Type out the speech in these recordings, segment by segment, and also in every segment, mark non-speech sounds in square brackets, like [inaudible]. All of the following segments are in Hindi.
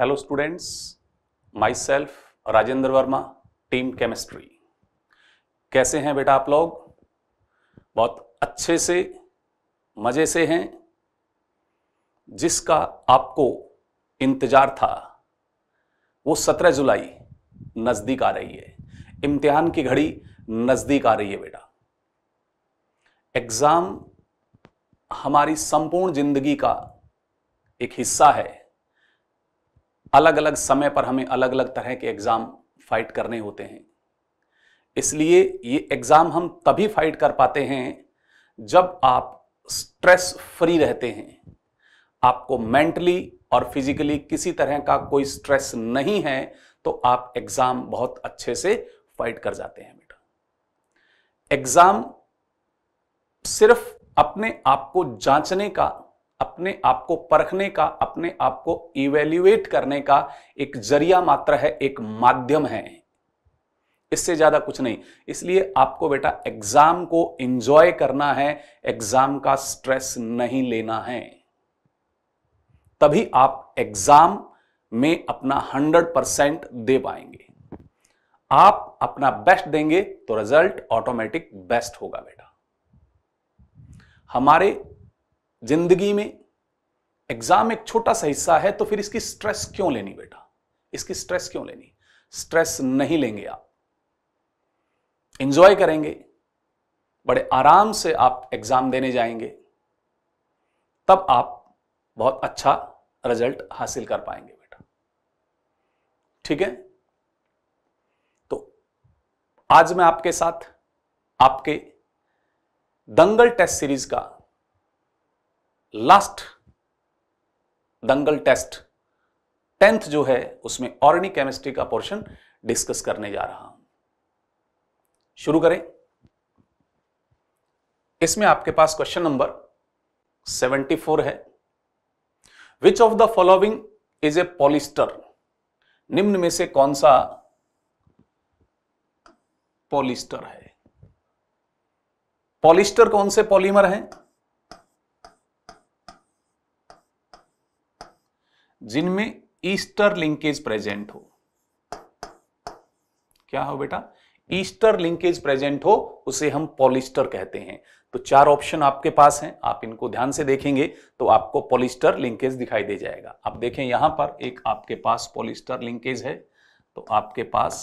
Hello students myself Rajendra Verma team chemistry कैसे हैं बेटा आप लोग बहुत अच्छे से मज़े से हैं जिसका आपको इंतज़ार था वो 17 जुलाई नज़दीक आ रही है इम्तिहान की घड़ी नज़दीक आ रही है बेटा एग्ज़ाम हमारी संपूर्ण ज़िंदगी का एक हिस्सा है अलग अलग समय पर हमें अलग अलग तरह के एग्ज़ाम फाइट करने होते हैं इसलिए ये एग्ज़ाम हम तभी फाइट कर पाते हैं जब आप स्ट्रेस फ्री रहते हैं आपको मेंटली और फिजिकली किसी तरह का कोई स्ट्रेस नहीं है तो आप एग्ज़ाम बहुत अच्छे से फाइट कर जाते हैं बेटा एग्ज़ाम सिर्फ अपने आप को जांचने का अपने आप को परखने का अपने आप को इवेल्युएट करने का एक जरिया मात्र है एक माध्यम है इससे ज्यादा कुछ नहीं इसलिए आपको बेटा एग्जाम को एंजॉय करना है एग्जाम का स्ट्रेस नहीं लेना है तभी आप एग्जाम में अपना हंड्रेड परसेंट दे पाएंगे आप अपना बेस्ट देंगे तो रिजल्ट ऑटोमेटिक बेस्ट होगा बेटा हमारे जिंदगी में एग्जाम एक छोटा सा हिस्सा है तो फिर इसकी स्ट्रेस क्यों लेनी बेटा इसकी स्ट्रेस क्यों लेनी स्ट्रेस नहीं लेंगे आप इंजॉय करेंगे बड़े आराम से आप एग्जाम देने जाएंगे तब आप बहुत अच्छा रिजल्ट हासिल कर पाएंगे बेटा ठीक है तो आज मैं आपके साथ आपके दंगल टेस्ट सीरीज का लास्ट दंगल टेस्ट टेंथ जो है उसमें ऑर्गेनिक केमिस्ट्री का पोर्शन डिस्कस करने जा रहा हूं शुरू करें इसमें आपके पास क्वेश्चन नंबर 74 है which of the following is a polyester निम्न में से कौन सा पॉलिस्टर है पॉलिस्टर कौन से पॉलीमर हैं जिनमें ईस्टर लिंकेज प्रेजेंट हो क्या हो बेटा ईस्टर लिंकेज प्रेजेंट हो उसे हम पॉलिस्टर कहते हैं तो चार ऑप्शन आपके पास हैं आप इनको ध्यान से देखेंगे तो आपको पॉलिस्टर लिंकेज दिखाई दे जाएगा आप देखें यहां पर एक आपके पास पॉलिस्टर लिंकेज है तो आपके पास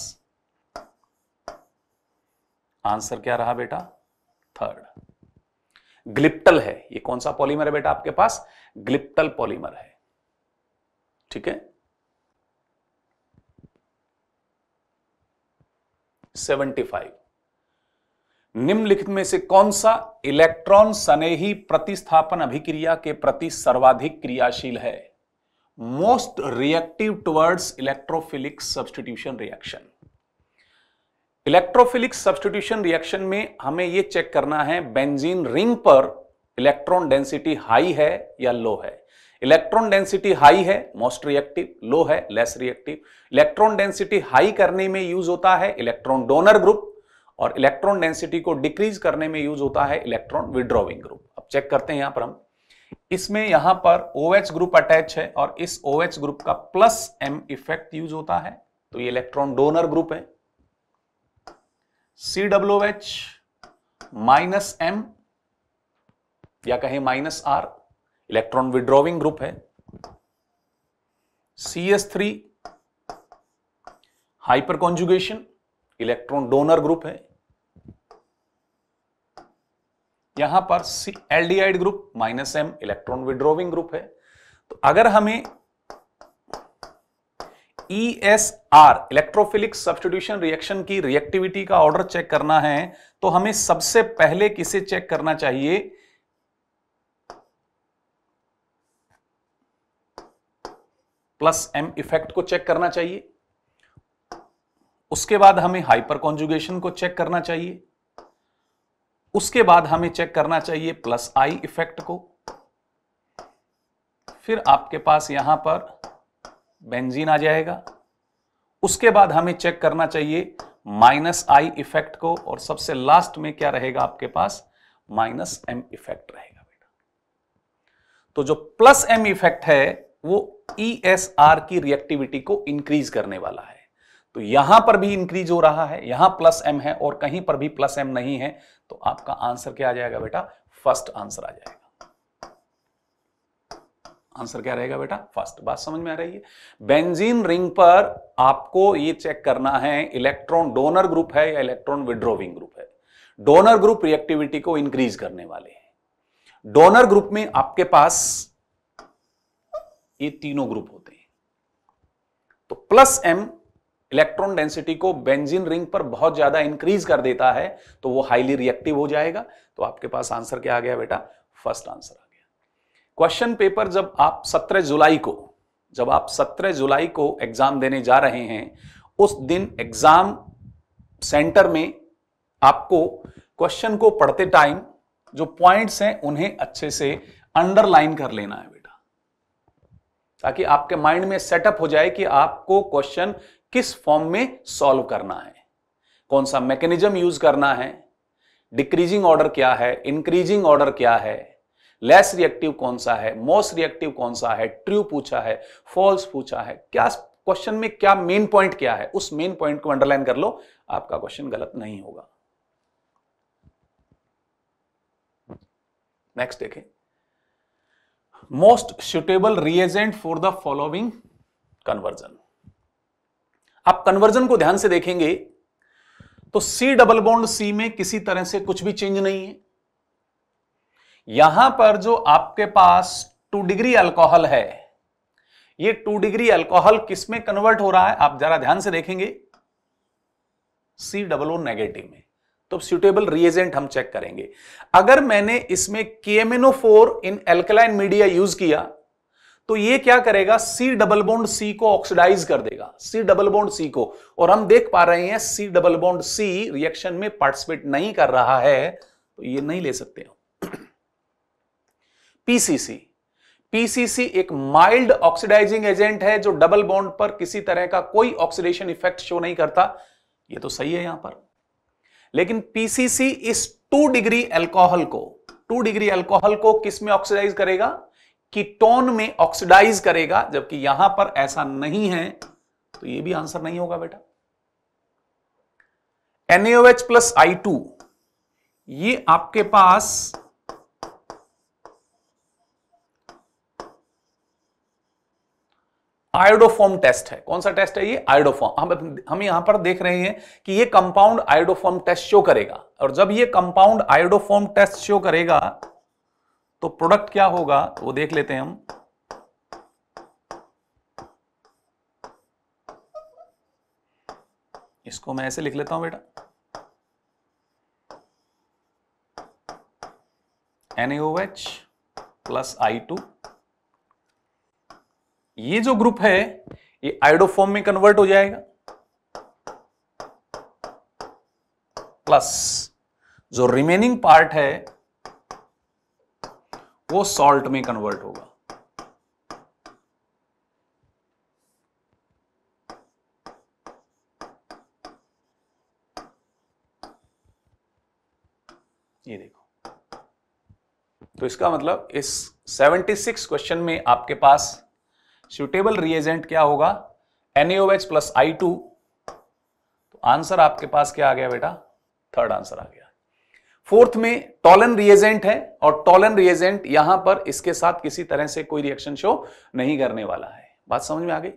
आंसर क्या रहा बेटा थर्ड ग्लिप्टल है ये कौन सा पॉलीमर है बेटा आपके पास ग्लिप्टल पॉलीमर है ठीक है सेवेंटी फाइव निम्नलिखित में से कौन सा इलेक्ट्रॉन सनेही प्रतिस्थापन अभिक्रिया के प्रति सर्वाधिक क्रियाशील है most reactive towards electrophilic substitution reaction electrophilic substitution reaction में हमें यह चेक करना है बेंजीन रिंग पर इलेक्ट्रॉन डेंसिटी हाई है या लो है इलेक्ट्रॉन डेंसिटी हाई है मोस्ट रिएक्टिव लो है less reactive electron density high करने में यूज होता है इलेक्ट्रॉन डोनर ग्रुप और इलेक्ट्रॉन डेंसिटी को डिक्रीज करने में यूज होता है इलेक्ट्रॉन विड्रॉविंग ग्रुप अब चेक करते हैं यहां पर हम इसमें यहां पर ओ OH ग्रुप अटैच है और इस ओ OH ग्रुप का प्लस एम इफेक्ट यूज होता है तो ये इलेक्ट्रॉन डोनर ग्रुप है C W H minus M या कहें minus R electron withdrawing group है C S three hyper conjugation electron donor group है यहां पर सी एल डी आइड group minus M electron withdrawing group है तो अगर हमें E S R electrophilic substitution reaction की रिएक्टिविटी का ऑर्डर चेक करना है तो हमें सबसे पहले किसे चेक करना चाहिए प्लस एम इफेक्ट को चेक करना चाहिए उसके बाद हमें हाइपर कॉन्जुगेशन को चेक करना चाहिए उसके बाद हमें चेक करना चाहिए प्लस आई इफेक्ट को फिर आपके पास यहां पर बेंजीन आ जाएगा उसके बाद हमें चेक करना चाहिए माइनस आई इफेक्ट को और सबसे लास्ट में क्या रहेगा आपके पास माइनस एम इफेक्ट रहेगा बेटा तो जो प्लस एम इफेक्ट है वो आर e की रिएक्टिविटी को इंक्रीज करने वाला है तो यहां पर भी इंक्रीज हो रहा है यहां प्लस एम है और कहीं पर भी प्लस एम नहीं है तो आपका आंसर क्या आ जाएगा बेटा फर्स्ट आंसर आ जाएगा आंसर क्या रहेगा बेटा फर्स्ट बात समझ में आ रही है बेंजीन रिंग पर आपको ये चेक करना है इलेक्ट्रॉन डोनर ग्रुप है या इलेक्ट्रॉन विड्रोविंग ग्रुप है डोनर ग्रुप रिएक्टिविटी को इंक्रीज करने वाले हैं डोनर ग्रुप में आपके पास ये तीनों ग्रुप होते हैं तो प्लस एम इलेक्ट्रॉन डेंसिटी को बेंजीन रिंग पर बहुत ज्यादा इंक्रीज कर देता है तो वो हाईली रिएक्टिव हो जाएगा तो आपके पास आंसर क्या आ गया बेटा फर्स्ट आंसर आ गया क्वेश्चन पेपर जब आप 17 जुलाई को जब आप 17 जुलाई को एग्जाम देने जा रहे हैं उस दिन एग्जाम सेंटर में आपको क्वेश्चन को पढ़ते टाइम जो पॉइंट्स हैं उन्हें अच्छे से अंडरलाइन कर लेना है ताकि आपके माइंड में सेटअप हो जाए कि आपको क्वेश्चन किस फॉर्म में सॉल्व करना है कौन सा मैकेनिज्म यूज करना है डिक्रीजिंग ऑर्डर क्या है इंक्रीजिंग ऑर्डर क्या है लेस रिएक्टिव कौन सा है मोस्ट रिएक्टिव कौन सा है ट्रू पूछा है फॉल्स पूछा है क्या क्वेश्चन में क्या मेन पॉइंट क्या है उस मेन पॉइंट को अंडरलाइन कर लो आपका क्वेश्चन गलत नहीं होगा नेक्स्ट देखें most suitable reagent for the following conversion आप कन्वर्जन को ध्यान से देखेंगे तो सी डबल बॉन्ड सी में किसी तरह से कुछ भी चेंज नहीं है यहां पर जो आपके पास टू डिग्री अल्कोहल है ये टू डिग्री अल्कोहल किस में कन्वर्ट हो रहा है आप जरा ध्यान से देखेंगे सी डबल ओ नेगेटिव में तो सुटेबल रिएजेंट हम चेक करेंगे अगर मैंने इसमें four in alkaline media use किया तो ये क्या करेगा सी डबल बोन्ड सी को ऑक्सीडाइज कर देगा सी डबल बोन्ड सी को और हम देख पा रहे हैं C double bond C reaction में पार्टिसिपेट नहीं कर रहा है तो ये नहीं ले सकते हम पीसीसी पीसीसी एक माइल्ड ऑक्सीडाइजिंग एजेंट है जो डबल बॉन्ड पर किसी तरह का कोई ऑक्सीडेशन इफेक्ट शो नहीं करता ये तो सही है यहां पर लेकिन पीसीसी इस टू डिग्री एल्कोहल को टू डिग्री एल्कोहल को किस में ऑक्सीडाइज करेगा कीटोन में ऑक्सीडाइज करेगा जबकि यहां पर ऐसा नहीं है तो ये भी आंसर नहीं होगा बेटा एनएच प्लस आई टू ये आपके पास आयोडोफॉर्म टेस्ट है कौन सा टेस्ट है ये आयोडोफॉर्म हम हम यहां पर देख रहे हैं कि ये कंपाउंड आयोडोफॉर्म टेस्ट शो करेगा और जब ये कंपाउंड आयोडोफॉर्म टेस्ट शो करेगा तो प्रोडक्ट क्या होगा तो वो देख लेते हैं हम इसको मैं ऐसे लिख लेता हूं बेटा प्लस आई टू ये जो ग्रुप है ये आइडोफॉर्म में कन्वर्ट हो जाएगा प्लस जो रिमेनिंग पार्ट है वो सॉल्ट में कन्वर्ट होगा ये देखो तो इसका मतलब इस 76 क्वेश्चन में आपके पास सुटेबल रिएजेंट क्या होगा NaOH प्लस आई तो आंसर आपके पास क्या आ गया बेटा थर्ड आंसर आ गया फोर्थ में टॉलन रिएजेंट है और टॉलन रिएजेंट यहां पर इसके साथ किसी तरह से कोई रिएक्शन शो नहीं करने वाला है बात समझ में आ गई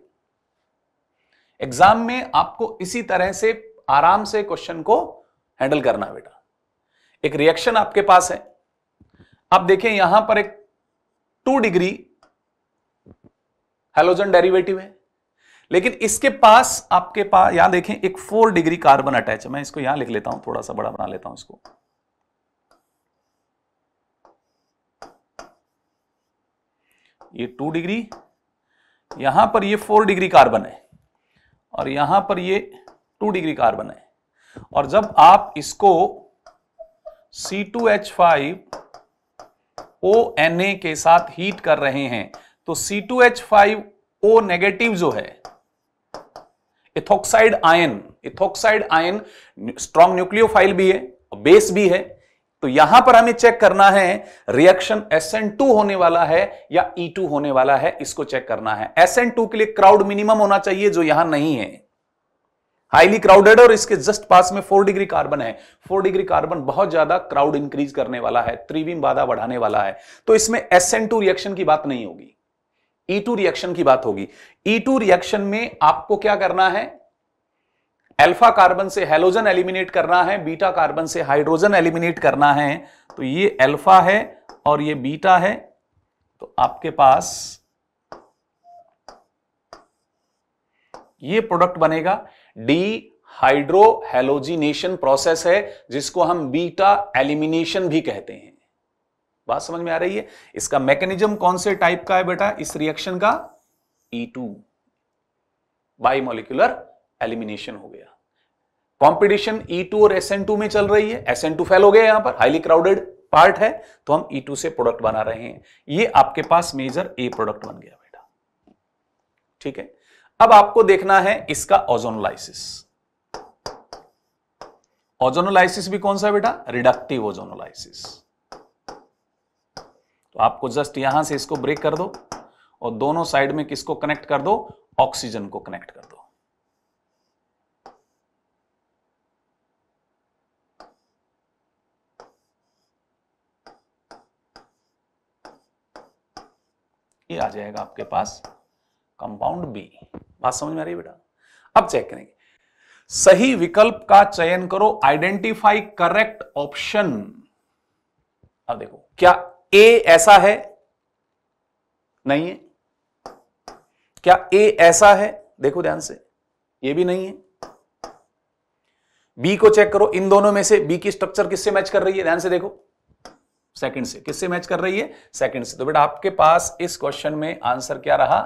एग्जाम में आपको इसी तरह से आराम से क्वेश्चन को हैंडल करना बेटा एक रिएक्शन आपके पास है आप देखें यहां पर एक टू डिग्री हेलोजन डेरिवेटिव है लेकिन इसके पास आपके पास यहां देखें एक फोर डिग्री कार्बन अटैच है मैं इसको यहां लिख लेता हूं थोड़ा सा बड़ा बना लेता हूं इसको ये टू डिग्री यहां पर ये फोर डिग्री कार्बन है और यहां पर ये टू डिग्री कार्बन है और जब आप इसको C2H5 ONA के साथ हीट कर रहे हैं तो C two H five O negative जो है ethoxide ion ethoxide ion strong nucleophile भी है बेस भी है तो यहां पर हमें चेक करना है रिएक्शन SN2 होने वाला है या E2 होने वाला है इसको चेक करना है SN2 के लिए क्राउड मिनिमम होना चाहिए जो यहां नहीं है हाईली क्राउडेड और इसके जस्ट पास में फोर डिग्री कार्बन है फोर डिग्री कार्बन बहुत ज्यादा क्राउड इंक्रीज करने वाला है त्रिविम बाधा बढ़ाने वाला है तो इसमें टू रिएक्शन की बात नहीं होगी E2 रिएक्शन की बात होगी E2 रिएक्शन में आपको क्या करना है अल्फा कार्बन से हेलोजन एलिमिनेट करना है बीटा कार्बन से हाइड्रोजन एलिमिनेट करना है तो ये अल्फा है और ये बीटा है तो आपके पास ये प्रोडक्ट बनेगा डी हाइड्रोहेलोजिनेशन प्रोसेस है जिसको हम बीटा एलिमिनेशन भी कहते हैं बात समझ में आ रही है इसका मैकेनिज्म कौन से टाइप का है बेटा इस रिएक्शन का ई टू बाईमोलिकुलर एलिमिनेशन हो गया कंपटीशन E2 और SN2 में चल रही है SN2 फेल हो गया यहां पर हाईली क्राउडेड पार्ट है तो हम E2 से प्रोडक्ट बना रहे हैं ये आपके पास मेजर ए प्रोडक्ट बन गया बेटा ठीक है अब आपको देखना है इसका ओजोनोलाइसिस ओजोनोलाइसिस भी कौन सा बेटा रिडक्टिव ओजोनोलाइसिस तो आपको जस्ट यहां से इसको ब्रेक कर दो और दोनों साइड में किसको कनेक्ट कर दो ऑक्सीजन को कनेक्ट कर दो ये आ जाएगा आपके पास कंपाउंड बी बात समझ में आ रही है बेटा अब चेक करेंगे सही विकल्प का चयन करो आइडेंटिफाई करेक्ट ऑप्शन अब देखो क्या ए ऐसा है नहीं है क्या ए ऐसा है देखो ध्यान से ये भी नहीं है बी को चेक करो इन दोनों में से बी की स्ट्रक्चर किससे मैच कर रही है ध्यान से देखो सेकंड से किससे मैच कर रही है सेकंड से तो बेटा आपके पास इस क्वेश्चन में आंसर क्या रहा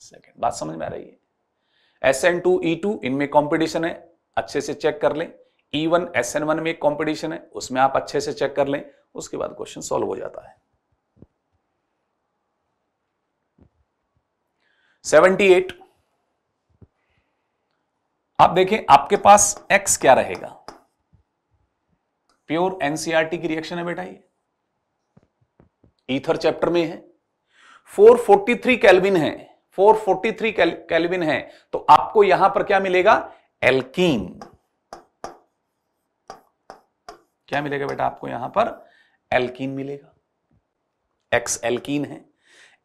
सेकंड बात समझ में आ रही है S N two E two इनमें कॉम्पिटिशन है अच्छे से चेक कर लें E one S N one में एक कॉम्पिटिशन है उसमें आप अच्छे से चेक कर लें उसके बाद क्वेश्चन सॉल्व हो जाता है 78 आप देखें आपके पास x क्या रहेगा प्योर एनसीआरटी e की रिएक्शन है बेटा ये ईथर चैप्टर में है 443 केल्विन है 443 केल्विन है तो आपको यहां पर क्या मिलेगा एल्कीन क्या मिलेगा बेटा आपको यहां पर एल्कीन मिलेगा एक्स एल्कीन है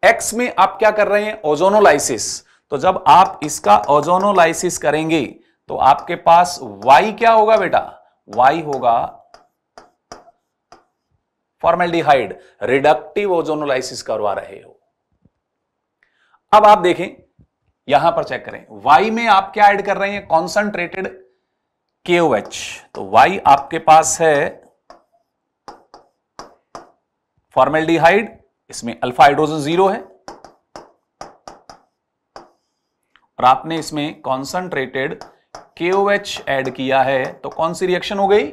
एक्स में आप क्या कर रहे हैं ओजोनोलाइसिस तो जब आप इसका ओजोनोलाइसिस करेंगे तो आपके पास वाई क्या होगा बेटा वाई होगा फॉर्मेल्डिहाइड रिडक्टिव ओजोनोलाइसिस करवा रहे हो अब आप देखें यहां पर चेक करें वाई में आप क्या ऐड कर रहे हैं कॉन्सेंट्रेटेड के तो वाई आपके पास है फॉर्मेल्डिहाइड इसमें अल्फा हाइड्रोजन जीरो है और आपने इसमें कॉन्सेंट्रेटेड KOH ऐड किया है तो कौन सी रिएक्शन हो गई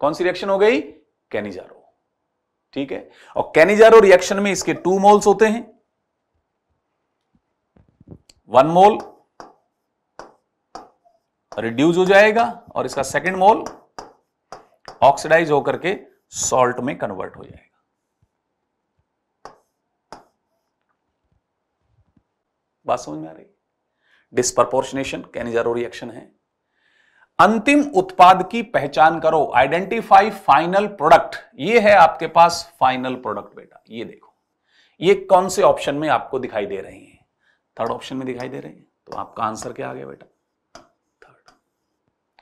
कौन सी रिएक्शन हो गई कैनिजारो ठीक है और कैनिजारो रिएक्शन में इसके टू मोल्स होते हैं वन मोल रिड्यूस हो जाएगा और इसका सेकंड मोल ऑक्सीडाइज होकर के सॉल्ट में कन्वर्ट हो जाएगा बात समझ में आ रही डिस्प्रपोर्शनेशन कैनिजारो रिएक्शन है अंतिम उत्पाद की पहचान करो आइडेंटिफाई फाइनल प्रोडक्ट ये है आपके पास फाइनल प्रोडक्ट बेटा ये देखो ये कौन से ऑप्शन में आपको दिखाई दे रहे हैं थर्ड ऑप्शन में दिखाई दे रहे हैं तो आपका आंसर क्या आ गया बेटा थर्ड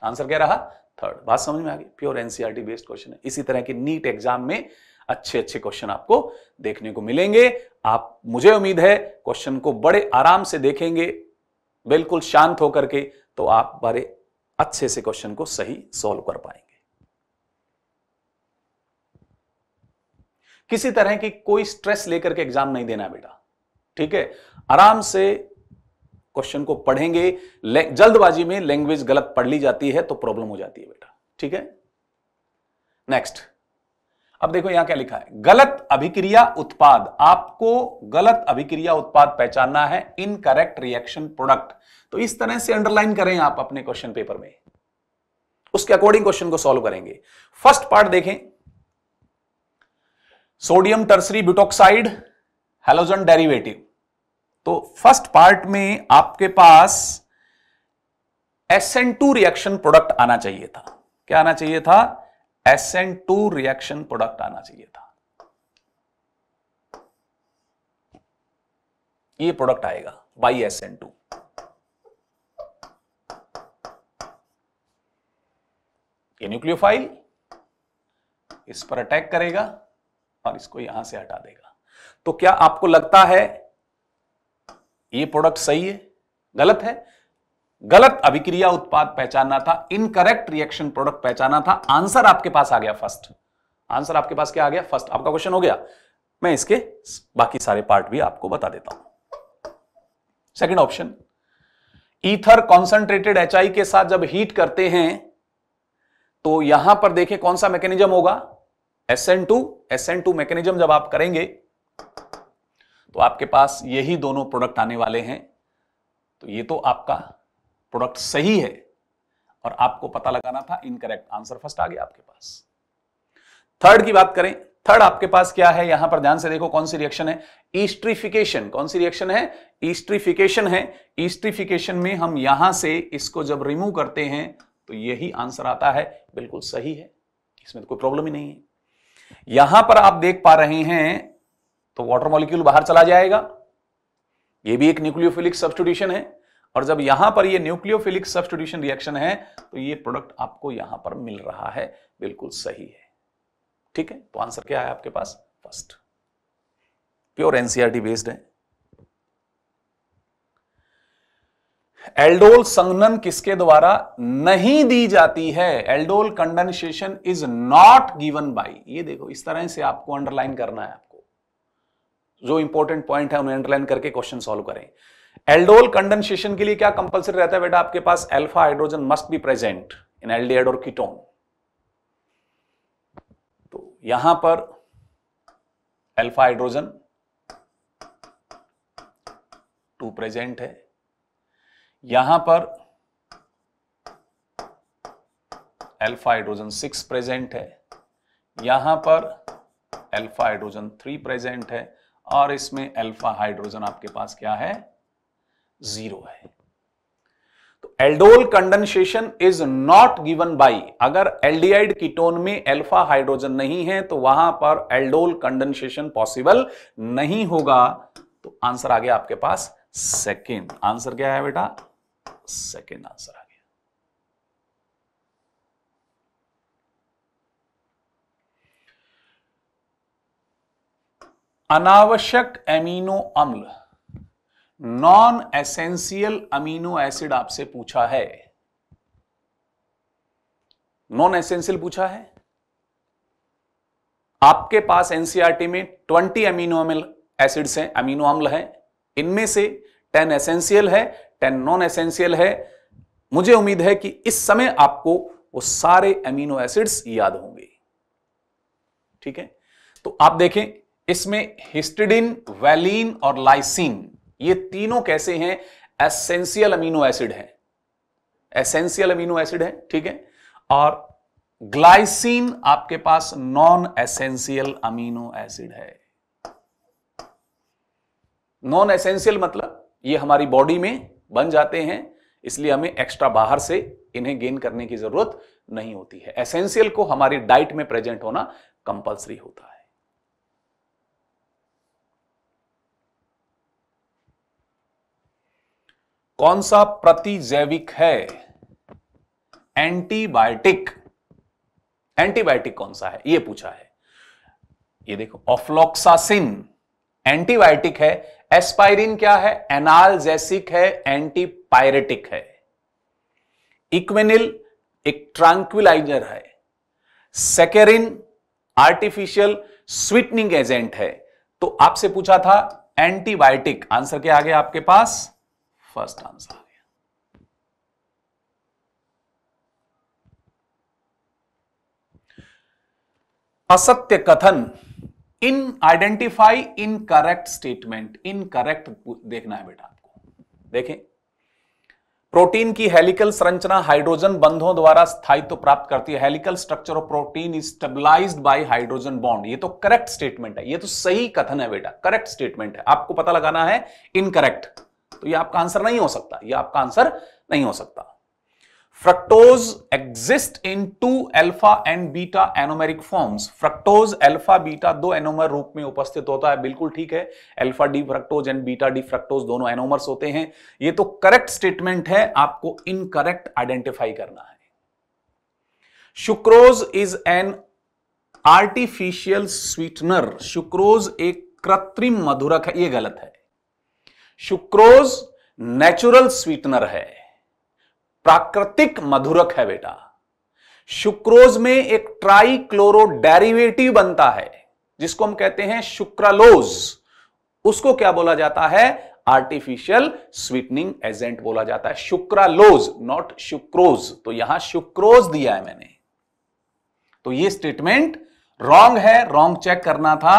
आंसर क्या रहा थर्ड बात समझ में आ गई प्योर एनसीईआरटी बेस्ड क्वेश्चन है इसी तरह की नीट एग्जाम में अच्छे अच्छे क्वेश्चन आपको देखने को मिलेंगे आप मुझे उम्मीद है क्वेश्चन को बड़े आराम से देखेंगे बिल्कुल शांत होकर के तो आप बड़े अच्छे से क्वेश्चन को सही सॉल्व कर पाएंगे किसी तरह की कोई स्ट्रेस लेकर के एग्जाम नहीं देना बेटा ठीक है आराम से क्वेश्चन को पढ़ेंगे जल्दबाजी में लैंग्वेज गलत पढ़ ली जाती है तो प्रॉब्लम हो जाती है बेटा ठीक है नेक्स्ट अब देखो यहां क्या लिखा है गलत अभिक्रिया उत्पाद आपको गलत अभिक्रिया उत्पाद पहचानना है इनकरेक्ट रिएक्शन प्रोडक्ट तो इस तरह से अंडरलाइन करें आप अपने क्वेश्चन पेपर में उसके अकॉर्डिंग क्वेश्चन को सॉल्व करेंगे फर्स्ट पार्ट देखें sodium tertiary butoxide halogen derivative तो फर्स्ट पार्ट में आपके पास एसएन टू रिएक्शन प्रोडक्ट आना चाहिए था क्या आना चाहिए था एसएन टू रिएक्शन प्रोडक्ट आना चाहिए था ये प्रोडक्ट आएगा बाई एन टू ये न्यूक्लियोफाइल इस पर अटैक करेगा और इसको यहां से हटा देगा तो क्या आपको लगता है ये प्रोडक्ट सही है गलत है गलत अभिक्रिया उत्पाद पहचानना था इनकरेक्ट रिएक्शन प्रोडक्ट पहचाना था आंसर आपके पास आ गया फर्स्ट आंसर आपके पास क्या आ गया फर्स्ट आपका क्वेश्चन हो गया मैं इसके बाकी सारे पार्ट भी आपको बता देता हूं second option ether concentrated H के साथ जब हीट करते हैं तो यहां पर देखें कौन सा मैकेनिज्म होगा S N two S N two mechanism जब आप करेंगे तो आपके पास यही दोनों प्रोडक्ट आने वाले हैं तो ये तो आपका प्रोडक्ट सही है और आपको पता लगाना था इनकरेक्ट आंसर फर्स्ट आ गया आपके पास थर्ड की बात करें थर्ड आपके पास क्या है यहां पर ध्यान से देखो कौन सी रिएक्शन है ईस्ट्रीफिकेशन कौन सी रिएक्शन है ईस्ट्रीफिकेशन है ईस्ट्रीफिकेशन में हम यहां से इसको जब रिमूव करते हैं तो यही आंसर आता है बिल्कुल सही है इसमें तो कोई प्रॉब्लम ही नहीं है यहां पर आप देख पा रहे हैं तो वाटर मॉलिक्यूल बाहर चला जाएगा ये भी एक न्यूक्लियोफिलिक सब्सटीट्यूशन है और जब यहां पर ये न्यूक्लियोफिलिक सब्सटीट्यूशन रिएक्शन है तो ये प्रोडक्ट आपको यहां पर मिल रहा है बिल्कुल सही है ठीक है तो आंसर क्या है आपके पास फर्स्ट प्योर एनसीआरटी बेस्ड है एल्डोल संघनन किसके द्वारा नहीं दी जाती है aldol condensation is not given by ये देखो इस तरह से आपको अंडरलाइन करना है जो इंपॉर्टेंट पॉइंट है उन्हें अंडरलाइन करके क्वेश्चन सॉल्व करें एल्डोल कंडेंसेशन के लिए क्या कंपलसरी रहता है बेटा आपके पास alpha hydrogen must be present in aldehyde और कीटोन तो यहां पर एल्फा हाइड्रोजन टू प्रेजेंट है यहां पर अल्फा हाइड्रोजन सिक्स प्रेजेंट है यहां पर अल्फा हाइड्रोजन थ्री प्रेजेंट है और इसमें अल्फा हाइड्रोजन आपके पास क्या है जीरो है तो aldol condensation is not given by अगर एल्डिहाइड कीटोन में अल्फा हाइड्रोजन नहीं है तो वहां पर एल्डोल कंडेंसेशन पॉसिबल नहीं होगा तो आंसर आ गया आपके पास सेकेंड आंसर क्या है बेटा सेकेंड आंसर है अनावश्यक एमिनो अम्ल नॉन एसेंशियल अमीनो एसिड आपसे पूछा है नॉन एसेंशियल पूछा है आपके पास एनसीआरटी e में 20 अमीनो अम्ल एसिड्स हैं अमीनो अम्ल हैं इनमें से 10 एसेंशियल है 10 नॉन एसेंशियल है मुझे उम्मीद है कि इस समय आपको वो सारे अमीनो एसिड्स याद होंगे ठीक है तो आप देखें इसमें हिस्टिडिन वैलिन और लाइसिन ये तीनों कैसे हैं एसेंशियल अमीनो एसिड हैं एसेंशियल अमीनो एसिड है ठीक है और ग्लाइसिन आपके पास नॉन एसेंशियल अमीनो एसिड है नॉन एसेंशियल मतलब ये हमारी बॉडी में बन जाते हैं इसलिए हमें एक्स्ट्रा बाहर से इन्हें गेन करने की जरूरत नहीं होती है एसेंशियल को हमारी डाइट में प्रेजेंट होना कंपलसरी होता है कौन सा प्रतिजैविक है एंटीबायोटिक एंटीबायोटिक कौन सा है ये पूछा है ये देखो ऑफ्लोक्सासिन एंटीबायोटिक है एस्पायरिन क्या है एनालजेसिक है एंटीपायरेटिक है इक्वेनिल एक ट्रांक्विलाइजर है सेकेरिन आर्टिफिशियल स्वीटनिंग एजेंट है तो आपसे पूछा था एंटीबायोटिक आंसर क्या आ गया आपके पास फर्स्ट आंसर आ गया असत्य कथन इन identify incorrect statement incorrect देखना है बेटा आपको देखें प्रोटीन की हेलिकल संरचना हाइड्रोजन बंधों द्वारा स्थायित्व तो प्राप्त करती है helical structure of protein is stabilized by hydrogen bond ये तो करेक्ट स्टेटमेंट है ये तो सही कथन है बेटा करेक्ट स्टेटमेंट है आपको पता लगाना है इनकरेक्ट तो ये आपका आंसर नहीं हो सकता ये आपका आंसर नहीं हो सकता fructose exist in two alpha and beta anomeric forms fructose alpha beta दो एनोमर रूप में उपस्थित होता है बिल्कुल ठीक है alpha D fructose and beta D fructose दोनों एनोमर्स होते हैं ये तो करेक्ट स्टेटमेंट है आपको इनकरेक्ट आइडेंटिफाई करना है sucrose is an artificial sweetener शुक्रोज एक कृत्रिम मधुरक है ये गलत है शुक्रोज नेचुरल स्वीटनर है प्राकृतिक मधुरक है बेटा शुक्रोज में एक ट्राई क्लोरो डेरिवेटिव बनता है जिसको हम कहते हैं शुक्रालोज उसको क्या बोला जाता है आर्टिफिशियल स्वीटनिंग एजेंट बोला जाता है शुक्रालोज नॉट शुक्रोज तो यहां शुक्रोज दिया है मैंने तो ये स्टेटमेंट रॉन्ग है रॉन्ग चेक करना था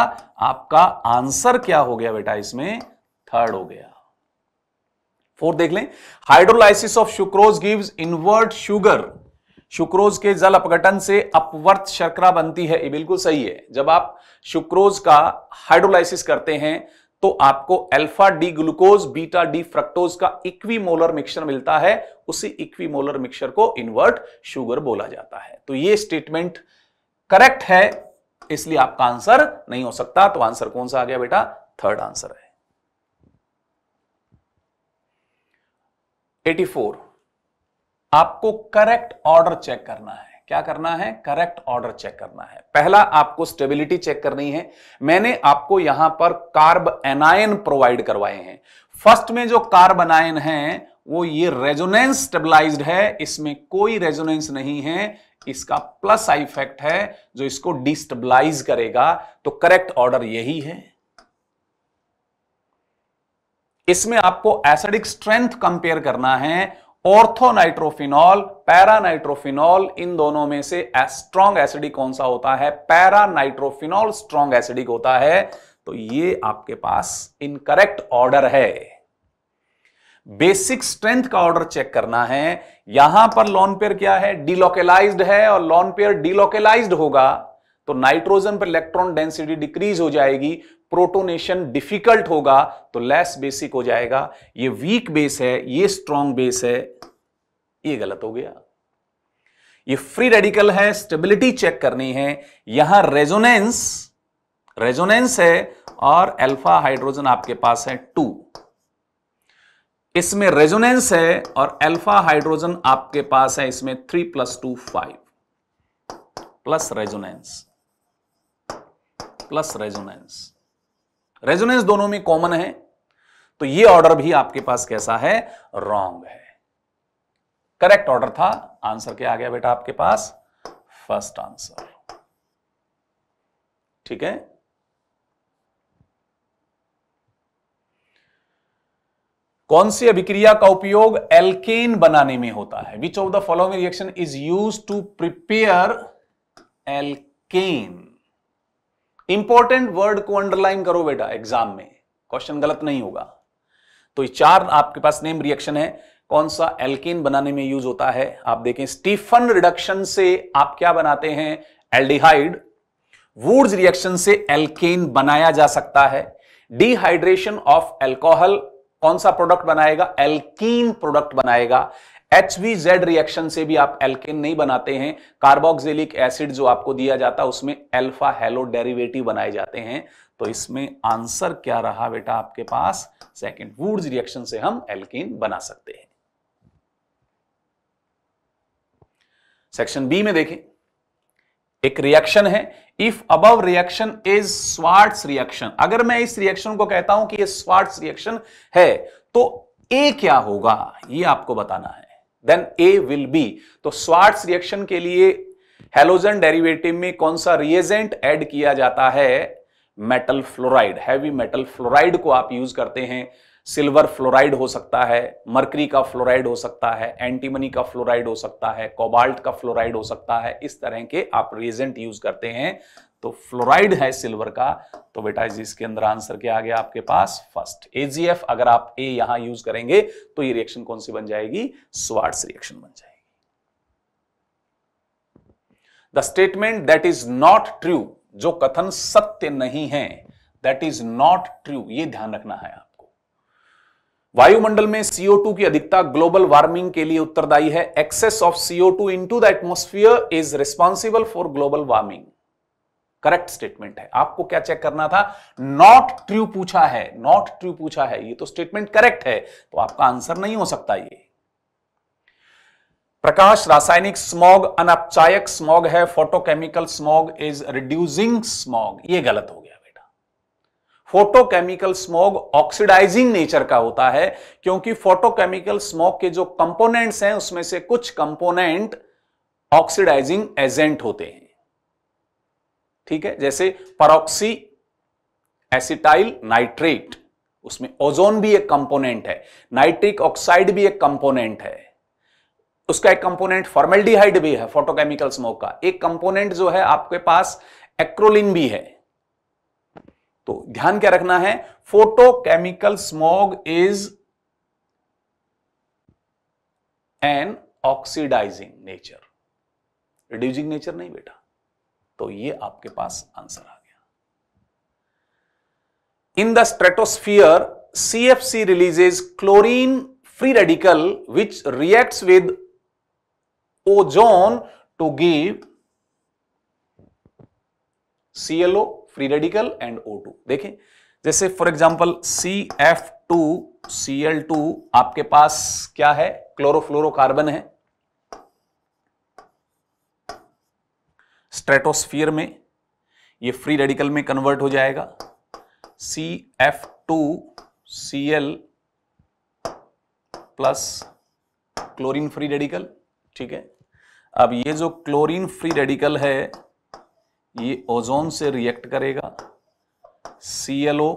आपका आंसर क्या हो गया बेटा इसमें थर्ड हो गया फोर्थ देख लें hydrolysis of sucrose gives invert sugar sucrose के जल अपघटन से अपवर्त शर्करा बनती है ये बिल्कुल सही है जब आप शुक्रोज का हाइड्रोलाइसिस करते हैं तो आपको alpha D glucose beta D fructose का इक्वीमोलर मिक्सर मिलता है उसी इक्वीमोलर मिक्सर को इनवर्ट शुगर बोला जाता है तो ये स्टेटमेंट करेक्ट है इसलिए आपका आंसर नहीं हो सकता तो आंसर कौन सा आ गया बेटा थर्ड आंसर है 84 आपको करेक्ट ऑर्डर चेक करना है क्या करना है करेक्ट ऑर्डर चेक करना है पहला आपको स्टेबिलिटी चेक करनी है मैंने आपको यहां पर कार्ब एनायन प्रोवाइड करवाए हैं फर्स्ट में जो कार्ब एनायन है वो ये रेजोनेंस स्टेबलाइज्ड है इसमें कोई रेजोनेंस नहीं है इसका प्लस आई इफेक्ट है जो इसको डिस्टेबलाइज करेगा तो करेक्ट ऑर्डर यही है इसमें आपको एसिडिक स्ट्रेंथ कंपेयर करना है ऑर्थोनाइट्रोफिनॉल पैरानाइट्रोफिनॉल इन दोनों में से स्ट्रॉन्ग एसिडिक कौन सा होता है पैरानाइट्रोफिनॉल स्ट्रॉन्ग एसिडिक होता है तो ये आपके पास इनकरेक्ट ऑर्डर है बेसिक स्ट्रेंथ का ऑर्डर चेक करना है यहां पर लॉन पेयर क्या है डिलोकेलाइज है और लॉन पेयर होगा तो नाइट्रोजन पर इलेक्ट्रॉन डेंसिटी डिक्रीज हो जाएगी प्रोटोनेशन डिफिकल्ट होगा तो लेस बेसिक हो जाएगा ये वीक बेस है ये स्ट्रॉन्ग बेस है ये गलत हो गया ये फ्री रेडिकल है स्टेबिलिटी चेक करनी है यहां रेजोनेंस रेजोनेंस है और अल्फा हाइड्रोजन आपके पास है टू इसमें रेजोनेंस है और अल्फा हाइड्रोजन आपके पास है इसमें three plus two five plus resonance plus resonance resonance दोनों में कॉमन है तो ये ऑर्डर भी आपके पास कैसा है रॉन्ग है करेक्ट ऑर्डर था आंसर क्या आ गया बेटा आपके पास फर्स्ट आंसर ठीक है कौन सी अभिक्रिया का उपयोग एल्केन बनाने में होता है which of the following reaction is use to prepare alkane important word को अंडरलाइन करो बेटा एग्जाम में क्वेश्चन गलत नहीं होगा तो चार आपके पास नेम रिएक्शन है कौन सा एल्केन बनाने में यूज होता है आप देखें स्टीफन रिडक्शन से आप क्या बनाते हैं एल्डिहाइड वूड्स रिएक्शन से एल्केन बनाया जा सकता है डिहाइड्रेशन ऑफ एल्कोहल कौन सा प्रोडक्ट बनाएगा एल्कीन प्रोडक्ट बनाएगा एच वी जेड रिएक्शन से भी आप एल्केन नहीं बनाते हैं कार्बोक्सिलिक एसिड जो आपको दिया जाता है उसमें एल्फा हेलो डेरिवेटिव बनाए जाते हैं तो इसमें आंसर क्या रहा बेटा आपके पास सेकेंड वुड्स रिएक्शन से हम एल्केन बना सकते हैं सेक्शन बी में देखें एक रिएक्शन है if above reaction is Swarts reaction अगर मैं इस रिएक्शन को कहता हूं कि ये स्वार्ट्स रिएक्शन है तो ए क्या होगा ये आपको बताना है देन ए विल बी तो स्वार्ट्स रिएक्शन के लिए हेलोजन डेरिवेटिव में कौन सा रिएजेंट ऐड किया जाता है metal fluoride heavy metal fluoride को आप यूज करते हैं सिल्वर फ्लोराइड हो सकता है मरकरी का फ्लोराइड हो सकता है एंटीमनी का फ्लोराइड हो सकता है कोबाल्ट का फ्लोराइड हो सकता है इस तरह के आप रिएजेंट यूज करते हैं तो फ्लोराइड है सिल्वर का तो बेटा इसके अंदर आंसर क्या आ गया आपके पास फर्स्ट एजीएफ अगर आप ए यहां यूज करेंगे तो ये रिएक्शन कौन सी बन जाएगी स्वार्ट्स रिएक्शन बन जाएगी the statement that is not true जो कथन सत्य नहीं है दैट इज नॉट ट्रू ये ध्यान रखना है आपको वायुमंडल में CO2 की अधिकता ग्लोबल वार्मिंग के लिए उत्तरदायी है excess of CO2 into the atmosphere is responsible for global warming correct statement है आपको क्या चेक करना था नॉट ट्रू पूछा है नॉट ट्रू पूछा है ये तो स्टेटमेंट करेक्ट है तो आपका आंसर नहीं हो सकता ये प्रकाश रासायनिक स्मॉग अनपचायक स्मॉग है photochemical smog is reducing smog ये गलत हो गया बेटा फोटोकेमिकल स्मॉग ऑक्सीडाइजिंग नेचर का होता है क्योंकि फोटोकेमिकल स्मॉग के जो कंपोनेंट्स हैं उसमें से कुछ कंपोनेंट ऑक्सीडाइजिंग एजेंट होते हैं ठीक है जैसे परोक्सी एसिटाइल नाइट्रेट उसमें ओजोन भी एक कंपोनेंट है नाइट्रिक ऑक्साइड भी एक कंपोनेंट है उसका एक कंपोनेंट फॉर्मेल्डिहाइड भी है फोटोकेमिकल स्मोक का एक कंपोनेंट जो है आपके पास एक्रोलिन भी है तो ध्यान क्या रखना है photochemical smog is an oxidizing nature reducing nature नहीं बेटा तो ये आपके पास आंसर आ गया in the stratosphere C releases chlorine free radical which react with ozone to give CLO free radical and O two देखें जैसे for example C F two C L two आपके पास क्या है क्लोरोफ्लोरोकार्बन है स्ट्रेटोस्फीयर में ये फ्री रेडिकल में कन्वर्ट हो जाएगा C F two C L plus chlorine free radical ठीक है अब ये जो क्लोरीन फ्री रेडिकल है ये ओजोन से रिएक्ट करेगा C L O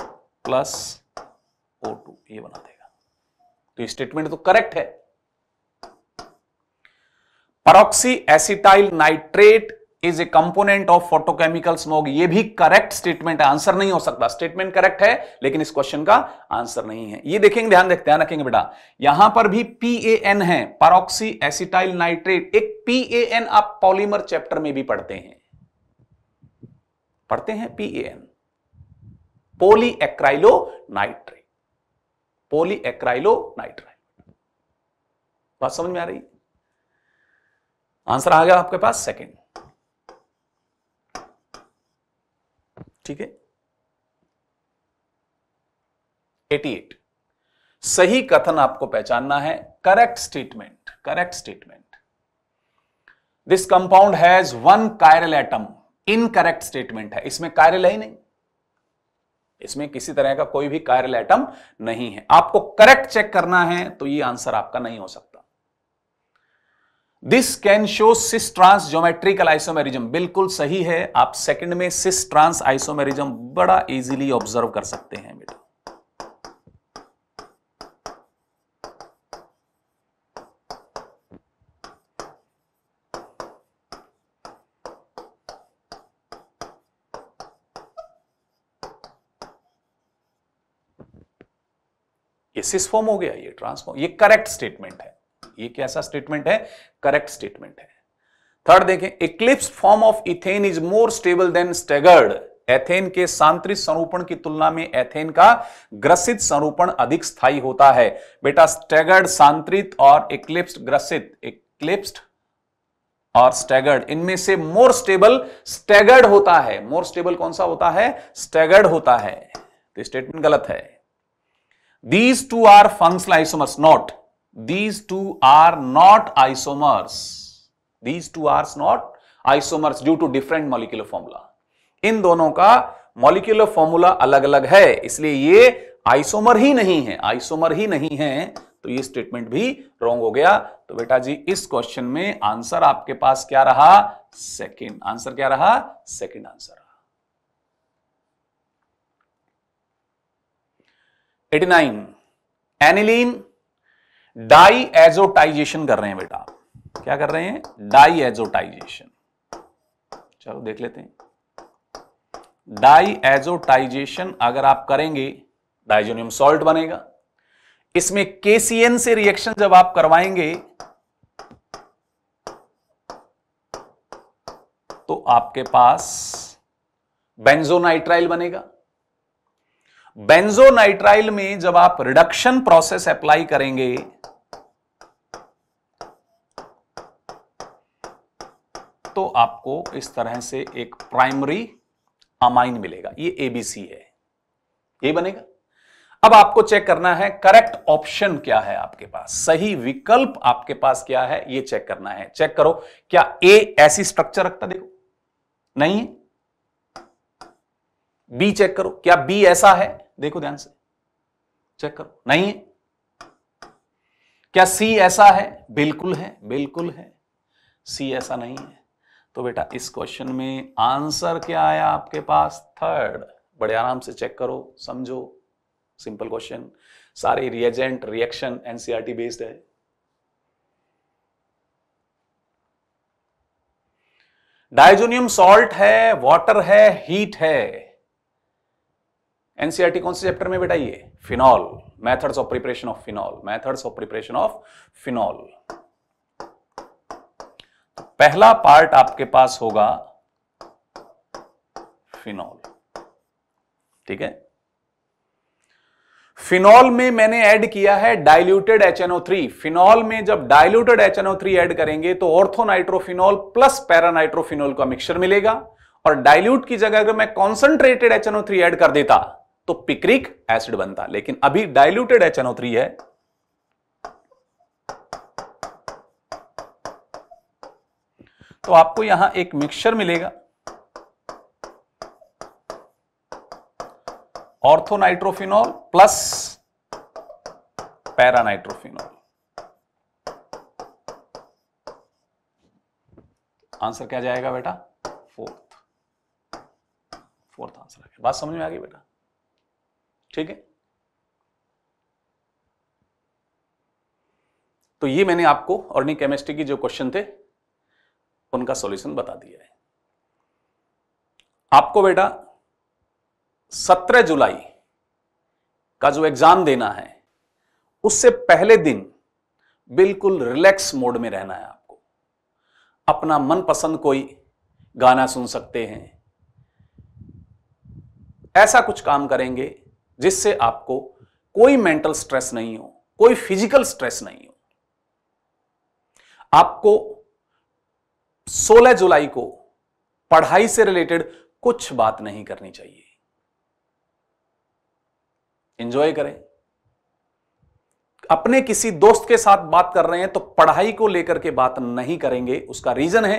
plus O two ये बना देगा तो स्टेटमेंट तो करेक्ट है peroxyacetyl nitrate is a component of photochemical smog ये भी करेक्ट स्टेटमेंट है आंसर नहीं हो सकता स्टेटमेंट करेक्ट है लेकिन इस क्वेश्चन का आंसर नहीं है ये देखेंगे ध्यान देखते हैं रखेंगे बेटा यहां पर भी पीएएन है परोक्सी एसिटाइल नाइट्रेट एक पीएएन आप पॉलीमर चैप्टर में भी पढ़ते हैं पढ़ते हैं PAN polyacrylonitrate polyacrylonitrite बात समझ में आ रही है आंसर आ गया आपके पास सेकेंड ठीक है 88 सही कथन आपको पहचानना है correct statement correct statement this compound has one chiral atom incorrect statement है इसमें कायरल है ही नहीं इसमें किसी तरह का कोई भी कायरल एटम नहीं है आपको करेक्ट चेक करना है तो ये आंसर आपका नहीं हो सकता this can show cis trans geometrical isomerism बिल्कुल सही है आप सेकंड में सिस ट्रांस आइसोमेरिज्म बड़ा इजीली ऑब्जर्व कर सकते हैं बेटा ये सिस फॉर्म हो गया ये ट्रांसफॉर्म ये करेक्ट स्टेटमेंट है ये कैसा स्टेटमेंट है करेक्ट स्टेटमेंट है थर्ड देखें eclipse form of ethane is more stable than staggered ethane के सांतरित संरूपण की तुलना में एथेन का ग्रसित संरूपण अधिक स्थायी होता है बेटा स्टेगर्ड सांत्रित और इक्लिप्स्ड ग्रसित इक्लिप्स्ड और स्टेगर्ड इनमें से मोर स्टेबल स्टेगर्ड होता है मोर स्टेबल कौन सा होता है स्टेगर्ड होता है तो स्टेटमेंट गलत है these two are functional isomers not these two are not isomers these two are not isomers due to different molecular formula इन दोनों का मॉलिक्यूलर फॉर्मूला अलग अलग है इसलिए ये आइसोमर ही नहीं है आइसोमर ही नहीं है तो ये स्टेटमेंट भी रॉन्ग हो गया तो बेटा जी इस क्वेश्चन में आंसर आपके पास क्या रहा सेकंड आंसर क्या रहा सेकंड आंसर रहा 89 एनिलीन डाई एजोटाइजेशन कर रहे हैं बेटा आप क्या कर रहे हैं डाई एजोटाइजेशन चलो देख लेते हैं डाई एजोटाइजेशन अगर आप करेंगे डाइजोनियम सॉल्ट बनेगा इसमें केसीएन से रिएक्शन जब आप करवाएंगे तो आपके पास बेंजोनाइट्राइल बनेगा बेंजोनाइट्राइल में जब आप रिडक्शन प्रोसेस अप्लाई करेंगे तो आपको इस तरह से एक प्राइमरी अमाइन मिलेगा ये एबीसी है ये बनेगा अब आपको चेक करना है करेक्ट ऑप्शन क्या है आपके पास सही विकल्प आपके पास क्या है ये चेक करना है चेक करो क्या ए ऐसी स्ट्रक्चर रखता देखो नहीं है बी चेक करो क्या बी ऐसा है देखो ध्यान से चेक करो नहीं है क्या सी ऐसा है बिल्कुल है बिल्कुल है सी ऐसा नहीं है तो बेटा इस क्वेश्चन में आंसर क्या आया आपके पास थर्ड बड़े आराम से चेक करो समझो सिंपल क्वेश्चन सारे रिएजेंट रिएक्शन एनसीईआरटी बेस्ड है डायजोनियम सॉल्ट है वाटर है हीट है एनसीईआरटी e कौन से चैप्टर में बेटा ये phenol methods of preparation of phenol methods of preparation of phenol पहला पार्ट आपके पास होगा फिनॉल ठीक है फिनॉल में मैंने ऐड किया है डाइल्यूटेड HNO3 फिनॉल में जब डाइल्यूटेड HNO3 ऐड करेंगे तो ऑर्थोनाइट्रोफिनॉल प्लस पैरानाइट्रोफिनॉल का मिक्सचर मिलेगा और डाइल्यूट की जगह अगर मैं कॉन्सेंट्रेटेड HNO3 ऐड कर देता तो पिक्रिक एसिड बनता लेकिन अभी डाइल्यूटेड HNO3 है तो आपको यहां एक मिक्सचर मिलेगा ऑर्थोनाइट्रोफिनॉल प्लस पैरानाइट्रोफिनॉल आंसर क्या जाएगा बेटा फोर्थ फोर्थ आंसर बात समझ में आ गई बेटा ठीक है तो ये मैंने आपको ऑर्निक केमिस्ट्री की जो क्वेश्चन थे उनका सॉल्यूशन बता दिया है आपको बेटा 17 जुलाई का जो एग्जाम देना है उससे पहले दिन बिल्कुल रिलैक्स मोड में रहना है आपको अपना मनपसंद कोई गाना सुन सकते हैं ऐसा कुछ काम करेंगे जिससे आपको कोई मेंटल स्ट्रेस नहीं हो कोई फिजिकल स्ट्रेस नहीं हो आपको 16 जुलाई को पढ़ाई से रिलेटेड कुछ बात नहीं करनी चाहिए एंजॉय करें अपने किसी दोस्त के साथ बात कर रहे हैं तो पढ़ाई को लेकर के बात नहीं करेंगे उसका रीजन है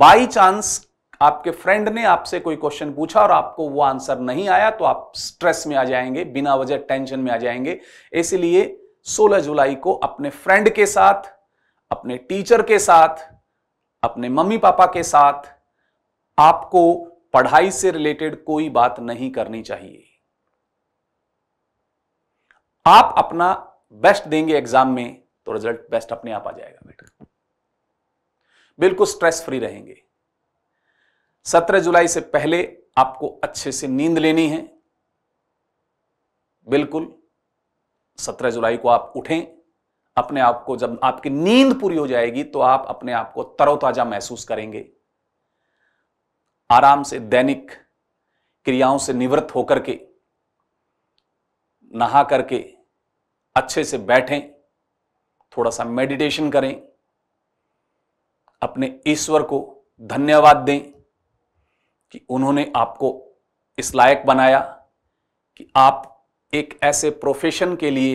बाई चांस आपके फ्रेंड ने आपसे कोई क्वेश्चन पूछा और आपको वो आंसर नहीं आया तो आप स्ट्रेस में आ जाएंगे बिना वजह टेंशन में आ जाएंगे इसलिए 16 जुलाई को अपने फ्रेंड के साथ अपने टीचर के साथ अपने मम्मी पापा के साथ आपको पढ़ाई से रिलेटेड कोई बात नहीं करनी चाहिए आप अपना बेस्ट देंगे एग्जाम में तो रिजल्ट बेस्ट अपने आप आ जाएगा बेटा बिल्कुल स्ट्रेस फ्री रहेंगे सत्रह जुलाई से पहले आपको अच्छे से नींद लेनी है बिल्कुल सत्रह जुलाई को आप उठें अपने आप को जब आपकी नींद पूरी हो जाएगी तो आप अपने आप को तरोताजा महसूस करेंगे आराम से दैनिक क्रियाओं से निवृत्त होकर के नहा करके अच्छे से बैठें थोड़ा सा मेडिटेशन करें अपने ईश्वर को धन्यवाद दें कि उन्होंने आपको इस लायक बनाया कि आप एक ऐसे प्रोफेशन के लिए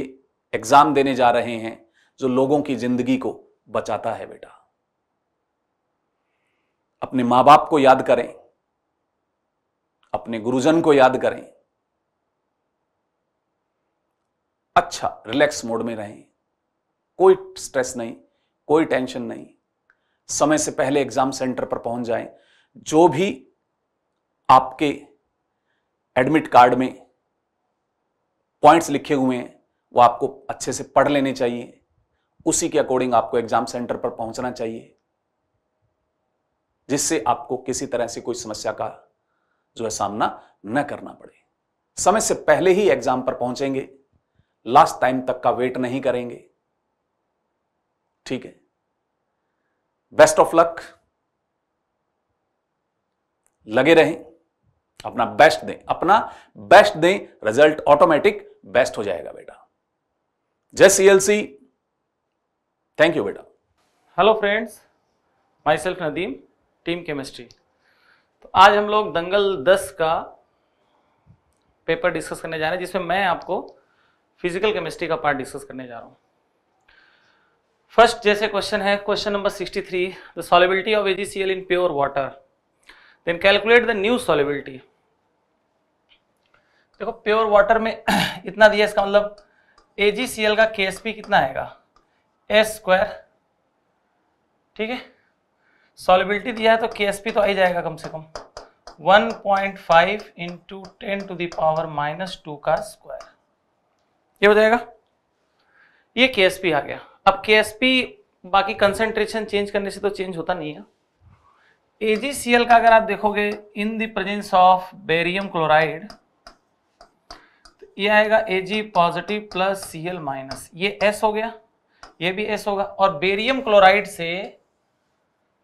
एग्ज़ाम देने जा रहे हैं जो लोगों की जिंदगी को बचाता है बेटा अपने मां बाप को याद करें अपने गुरुजन को याद करें अच्छा रिलैक्स मोड में रहें कोई स्ट्रेस नहीं कोई टेंशन नहीं समय से पहले एग्जाम सेंटर पर पहुंच जाएं जो भी आपके एडमिट कार्ड में पॉइंट्स लिखे हुए हैं वो आपको अच्छे से पढ़ लेने चाहिए उसी के अकॉर्डिंग आपको एग्जाम सेंटर पर पहुंचना चाहिए जिससे आपको किसी तरह से कोई समस्या का जो है सामना न करना पड़े समय से पहले ही एग्जाम पर पहुंचेंगे लास्ट टाइम तक का वेट नहीं करेंगे ठीक है बेस्ट ऑफ लक लगे रहें अपना बेस्ट दें अपना बेस्ट दें रिजल्ट ऑटोमेटिक बेस्ट हो जाएगा बेटा जय सीएलसी थैंक यू बेटा hello friends myself Nadeem team chemistry तो आज हम लोग दंगल दस का पेपर डिस्कस करने जा रहे हैं जिसमें मैं आपको फिजिकल केमिस्ट्री का पार्ट डिस्कस करने जा रहा हूँ फर्स्ट जैसे क्वेश्चन है question number 63 the solubility of AgCl in pure water then calculate the new solubility देखो प्योर वाटर में [clears throat] इतना दिया इसका मतलब एजीसीएल का केएसपी कितना आएगा एस स्क्वायर ठीक है सॉलिबिलिटी दिया है तो के तो आ ही जाएगा कम से कम 1.5 point five into ten to the power minus two का स्क्वायर ये हो जाएगा ये के आ गया अब के बाकी कंसेंट्रेशन चेंज करने से तो चेंज होता नहीं है एजीसीएल का अगर आप देखोगे in the presence of barium chloride तो ये आएगा Ag positive plus CL minus ये एस हो गया ये भी एस होगा और बेरियम क्लोराइड से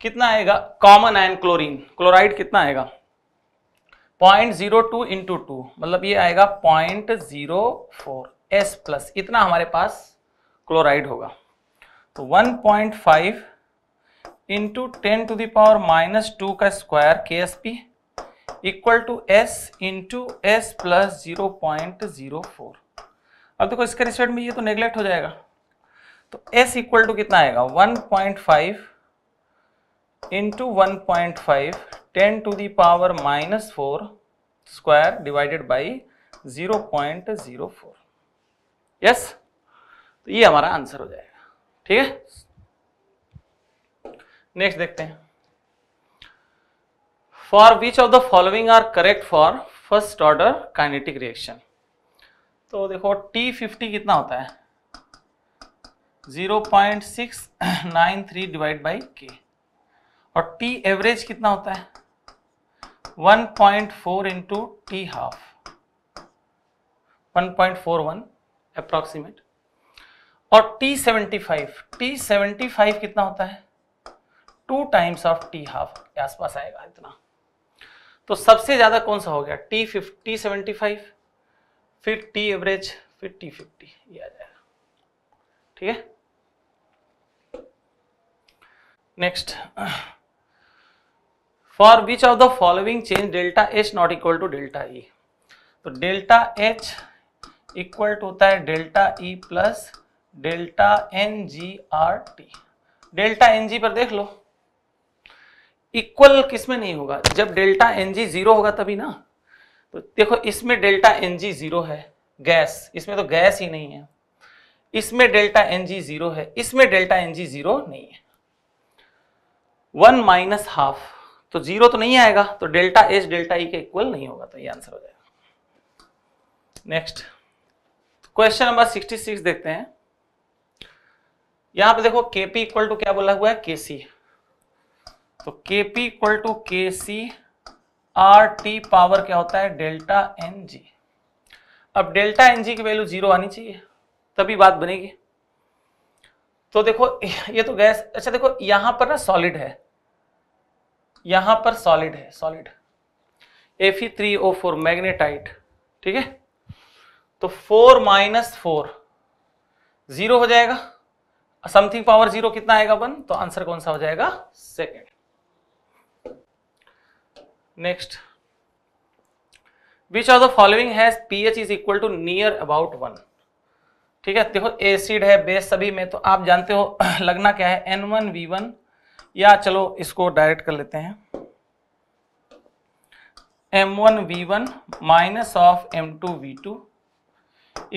कितना आएगा कॉमन आयन क्लोरीन क्लोराइड कितना आएगा point zero two into two मतलब ये आएगा point zero four S plus इतना हमारे पास क्लोराइड होगा तो one point five into ten to the power minus two का square K S P equal to S into S plus zero point zero four अब देखो इसके रिस्पेक्ट में ये तो नेग्लेक्ट हो जाएगा तो s इक्वल टू कितना आएगा 1.5 point five into one point five ten to the power minus four square divided by zero point zero four yes तो ये हमारा आंसर हो जाएगा ठीक है नेक्स्ट देखते हैं for which of the following are correct for first order kinetic reaction तो देखो टी फिफ्टी कितना होता है zero point six nine three divide by K और टी एवरेज कितना होता है one point four into T half one point four one approximate और T seventy five T seventy five कितना होता है two times of T half के आसपास आएगा इतना तो सबसे ज़्यादा कौन सा हो गया टी फिफ्टी सेवेंटी फाइव फिर टी एवरेज फिर टी फिफ्टी ये आ जाएगा ठीक है next for which of the following change delta H not equal to delta E तो डेल्टा एच इक्वल टू होता है delta E plus delta N G R T delta N G पर देख लो इक्वल किसमें नहीं होगा जब डेल्टा एन जी जीरो होगा तभी ना तो देखो इसमें डेल्टा एन जी जीरो है गैस इसमें तो गैस ही नहीं है इसमें डेल्टा एन जी जीरो है इसमें डेल्टा एन जी जीरो नहीं है वन माइनस हाफ तो जीरो तो नहीं आएगा तो डेल्टा एच डेल्टा ई के इक्वल नहीं होगा तो ये आंसर हो जाएगा नेक्स्ट क्वेश्चन नंबर 66 देखते हैं यहां पे देखो के पी इक्वल टू क्या बोला हुआ है के सी तो के पी इक्वल टू के सी आर टी पावर क्या होता है डेल्टा एन जी अब डेल्टा एन जी की वैल्यू जीरो आनी चाहिए तभी बात बनेगी तो देखो ये तो गैस अच्छा देखो यहां पर ना सॉलिड है यहां पर सॉलिड है solid F three O four magnetite ठीक है तो फोर माइनस फोर जीरो हो जाएगा समथिंग पावर जीरो कितना आएगा वन तो आंसर कौन सा हो जाएगा second next which of the following has pH is equal to near about one ठीक है देखो एसिड है बेस सभी में तो आप जानते हो [clears throat] लगना क्या है एन वन वी वन या चलो इसको डायरेक्ट कर लेते हैं M one V one minus of M two V two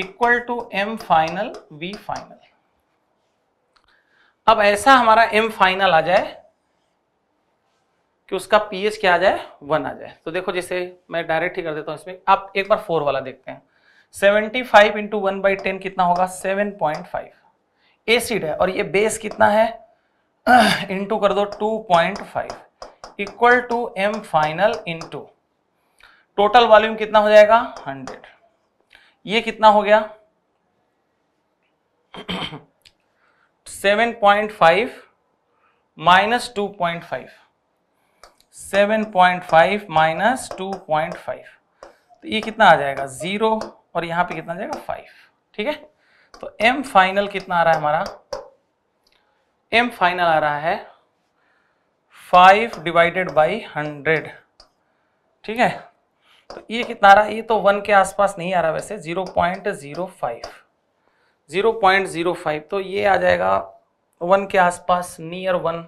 equal to M final V final अब ऐसा हमारा एम फाइनल आ जाए कि उसका पीएच क्या आ जाए वन आ जाए तो देखो जैसे मैं डायरेक्ट ही कर देता हूं इसमें आप एक बार फोर वाला देखते हैं seventy five into one by ten कितना होगा सेवन पॉइंट फाइव एसिड है और ये बेस कितना है इंटू [clears throat] कर दो 2.5 equal to M final into total volume कितना हो जाएगा 100 ये कितना हो गया 7.5 minus two point five seven point five minus two point five तो ये कितना आ जाएगा जीरो और यहाँ पे कितना आ जाएगा फाइव ठीक है तो एम फाइनल कितना आ रहा है हमारा एम फाइनल आ रहा है फाइव डिवाइडेड बाई हंड्रेड ठीक है तो ये कितना रहा ये तो वन के आसपास नहीं आ रहा वैसे zero point zero five zero point zero five तो ये आ जाएगा वन के आसपास नियर वन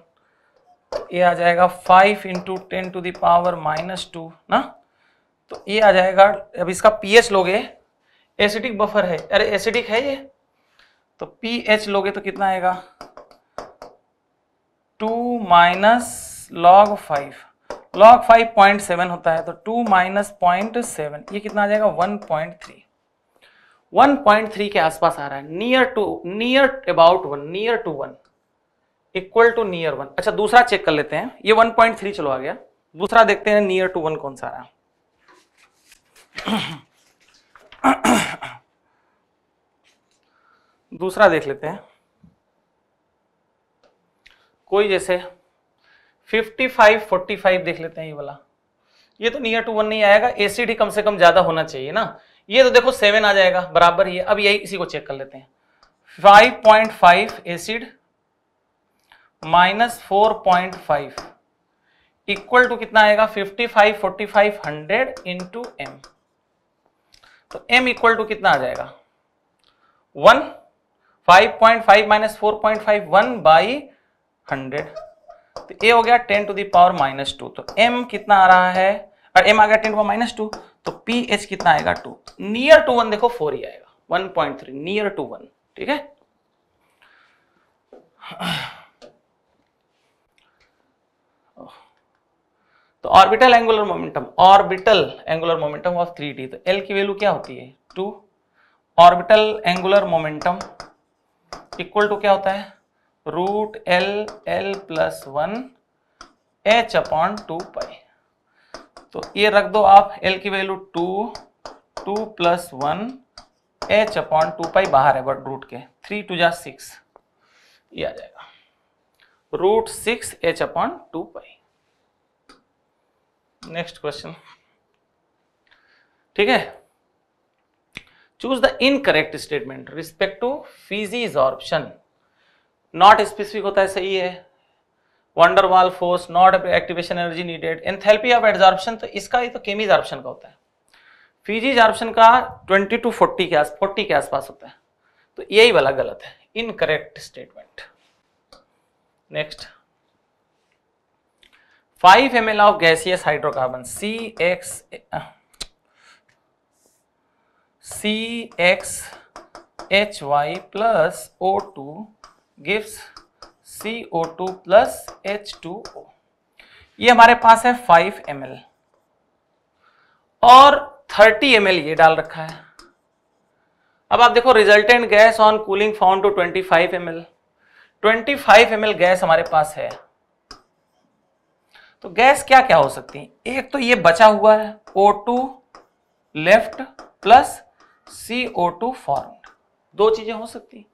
ये आ जाएगा five into ten to the power minus two ना तो ये आ जाएगा अब इसका पीएच लोगे एसिडिक बफर है अरे एसिडिक है ये तो पीएच लोगे तो कितना आएगा two minus log five log five point seven होता है तो टू माइनस पॉइंट सेवन ये कितना आ जाएगा one point three one point three के आसपास आ रहा है near to near about one near to one equal to near one अच्छा दूसरा चेक कर लेते हैं ये वन पॉइंट थ्री चलो आ गया दूसरा देखते हैं नियर टू वन कौन सा आ रहा है दूसरा देख लेते हैं कोई जैसे 55 45 देख लेते हैं ये वाला ये तो नियर टू वन नहीं आएगा एसीडी कम से कम ज्यादा होना चाहिए ना ये तो देखो सेवन आ जाएगा बराबर ही अब यही इसी को चेक कर लेते हैं 5.5 point acid minus four point equal to कितना आएगा 55 45 100 इंटू एम तो m इक्वल टू कितना आ जाएगा one 5.5 point five minus four point five one by hundred तो ए हो गया ten to the power minus two तो एम कितना आ रहा है और एम आ गया टेन टू माइनस टू तो पी एच कितना आएगा टू नियर टू वन देखो फोर ही आएगा one point three near to one ठीक है तो orbital angular momentum orbital angular momentum of three D तो एल की वैल्यू क्या होती है two orbital angular momentum equal to क्या होता है root L L plus one H upon two pi तो ये रख दो आप एल की value two two plus one H upon two pi बाहर है बट रूट के थ्री टू जा सिक्स ये आ जाएगा root six H upon two pi next question ठीक है choose the incorrect statement respect to Fiji's option not specific होता है सही है Van der Waals force not activation energy needed enthalpy of adsorption तो इसका ही तो केमी एडजॉर्प्शन का होता है फीजी एडजॉर्प्शन का 20 टू 40 के आस 40 के आसपास होता है तो यही वाला गलत है incorrect statement next 5 M of gaseous hydrocarbon C X C X H Y plus O two gives two plus H two O ये हमारे पास है 5 एल और 30 एल ये डाल रखा है अब आप देखो resultant gas on cooling found to 25 five M L gas हमारे पास है तो गैस क्या क्या हो सकती है एक तो ये बचा हुआ है O2 left plus CO2 form दो चीजें हो सकती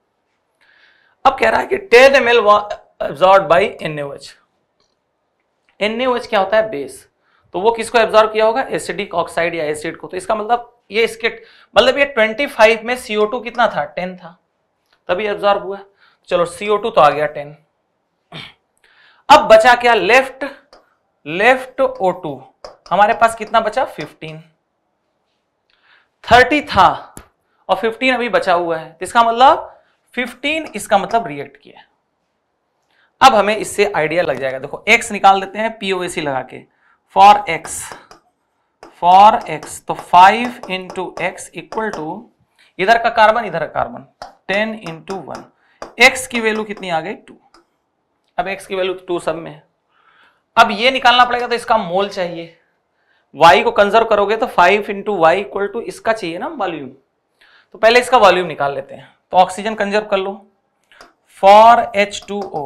अब कह रहा है कि ten M L absorb by N NH क्या होता है बेस तो वो किसको एब्जॉर्ब किया होगा एसिडिक ऑक्साइड या एसिड को तो इसका मतलब ये इसके मतलब ये 25 में CO2 कितना था 10 था तभी एब्जॉर्ब हुआ चलो CO2 तो आ गया 10 अब बचा क्या लेफ्ट लेफ्ट O2 हमारे पास कितना बचा 15 30 था और 15 अभी बचा हुआ है तो इसका मतलब 15 इसका मतलब रिएक्ट किया अब हमें इससे आइडिया लग जाएगा देखो x निकाल देते हैं पीओएसी लगा के फॉर x फॉर x तो 5 इंटू एक्स इक्वल टू इधर का कार्बन इधर का कार्बन 10 इंटू वन एक्स की वैल्यू कितनी आ गई टू अब एक्स की वैल्यू टू सब में है अब ये निकालना पड़ेगा तो इसका मोल चाहिए वाई को कंजर्व करोगे तो five into Y equal to इसका चाहिए ना वॉल्यूम तो पहले इसका वॉल्यूम निकाल लेते हैं तो ऑक्सीजन कंजर्व कर लो for H two O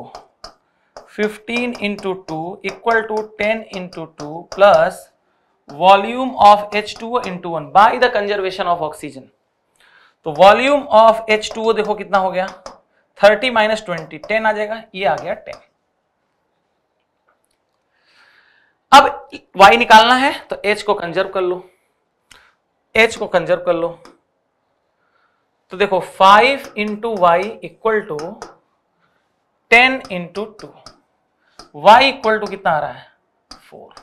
fifteen into two equal to ten into two plus volume of H two O into one by the conservation of oxygen तो volume of H two O देखो कितना हो गया थर्टी माइनस ट्वेंटी टेन आ जाएगा ये आ गया टेन अब y निकालना है तो h को कंजर्व कर लो h को कंजर्व कर लो तो देखो five into Y equal to ten into two Y equal to कितना आ रहा है फोर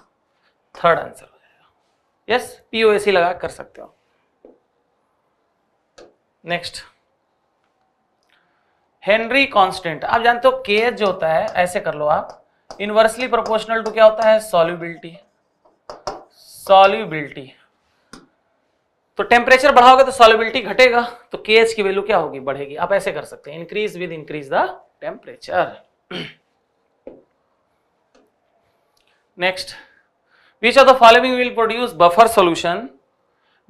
थर्ड आंसर हो जाएगा यस एसी लगा कर सकते हो नेक्स्ट हेनरी कांस्टेंट आप जानते हो के जो होता है ऐसे कर लो आप इनवर्सली प्रोपोर्शनल टू क्या होता है सॉल्युबिलिटी सॉल्युबिलिटी तो टेम्परेचर बढ़ाओगे तो सॉलिबिलिटी घटेगा तो के की वैल्यू क्या होगी बढ़ेगी आप ऐसे कर सकते हैं increase with increase the temperature next which of the following will produce buffer solution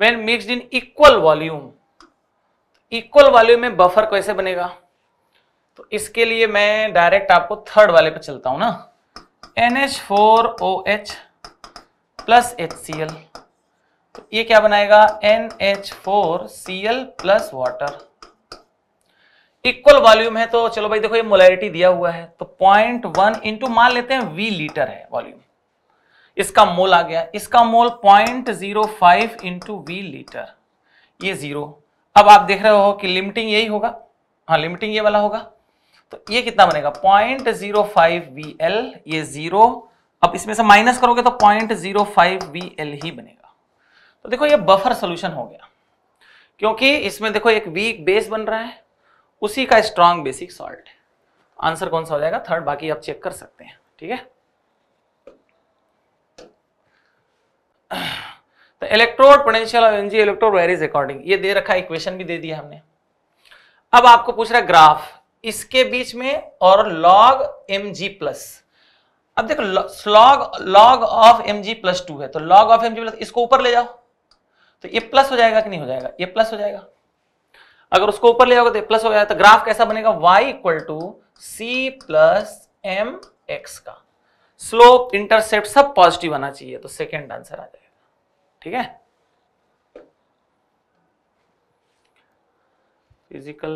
when mixed in equal volume equal volume में बफर कैसे बनेगा तो इसके लिए मैं डायरेक्ट आपको थर्ड वाले पे चलता हूं ना N H four O H plus H C L तो ये क्या बनाएगा N H four C L plus water equal volume है तो चलो भाई देखो ये मोलैरिटी दिया हुआ है तो पॉइंट वन इंटू मान लेते हैं वी लीटर है वॉल्यूम इसका मोल आ गया इसका mole point zero five into V litre ये जीरो अब आप देख रहे हो कि लिमिटिंग यही होगा हाँ लिमिटिंग ये वाला होगा तो ये कितना बनेगा point zero five V L ये जीरो अब इसमें से माइनस करोगे तो point zero five V L ही बनेगा तो देखो ये बफर सोल्यूशन हो गया क्योंकि इसमें देखो एक वीक बेस बन रहा है उसी का स्ट्रांग बेसिक सॉल्ट आंसर कौन सा हो जाएगा थर्ड बाकी आप चेक कर सकते हैं ठीक है तो electrode potential of NG electrode varies according ये दे रखा इक्वेशन भी दे दिया हमने अब आपको पूछ रहा है ग्राफ इसके बीच में और लॉग एम जी प्लस अब देखो log log of M G plus two है तो log of M G plus इसको ऊपर ले जाओ तो ये प्लस हो जाएगा कि नहीं हो जाएगा ये प्लस हो जाएगा अगर उसको ऊपर ले जाओगे तो प्लस हो जाएगा तो ग्राफ कैसा बनेगा Y equal to C plus M X का स्लोप इंटरसेप्ट सब पॉजिटिव आना चाहिए तो सेकेंड आंसर आ जाएगा ठीक है फिजिकल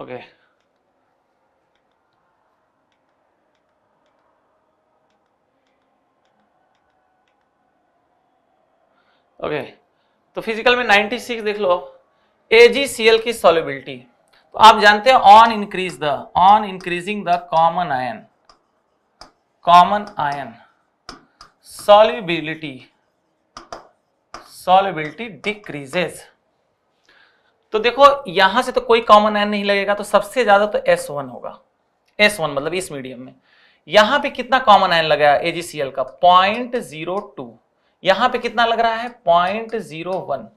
ओके okay. ओके तो फिजिकल में 96 देख लो एजीसीएल की सोलिबिलिटी तो आप जानते हैं on increase the on increasing the common ion common ion solubility solubility decreases तो देखो यहां से तो कोई कॉमन आयन नहीं लगेगा तो सबसे ज्यादा तो S1 होगा S1 मतलब इस मीडियम में यहां पे कितना कॉमन आयन लगाया एजीसीएल का पॉइंट जीरो टू यहां पे कितना लग रहा है पॉइंट जीरो वन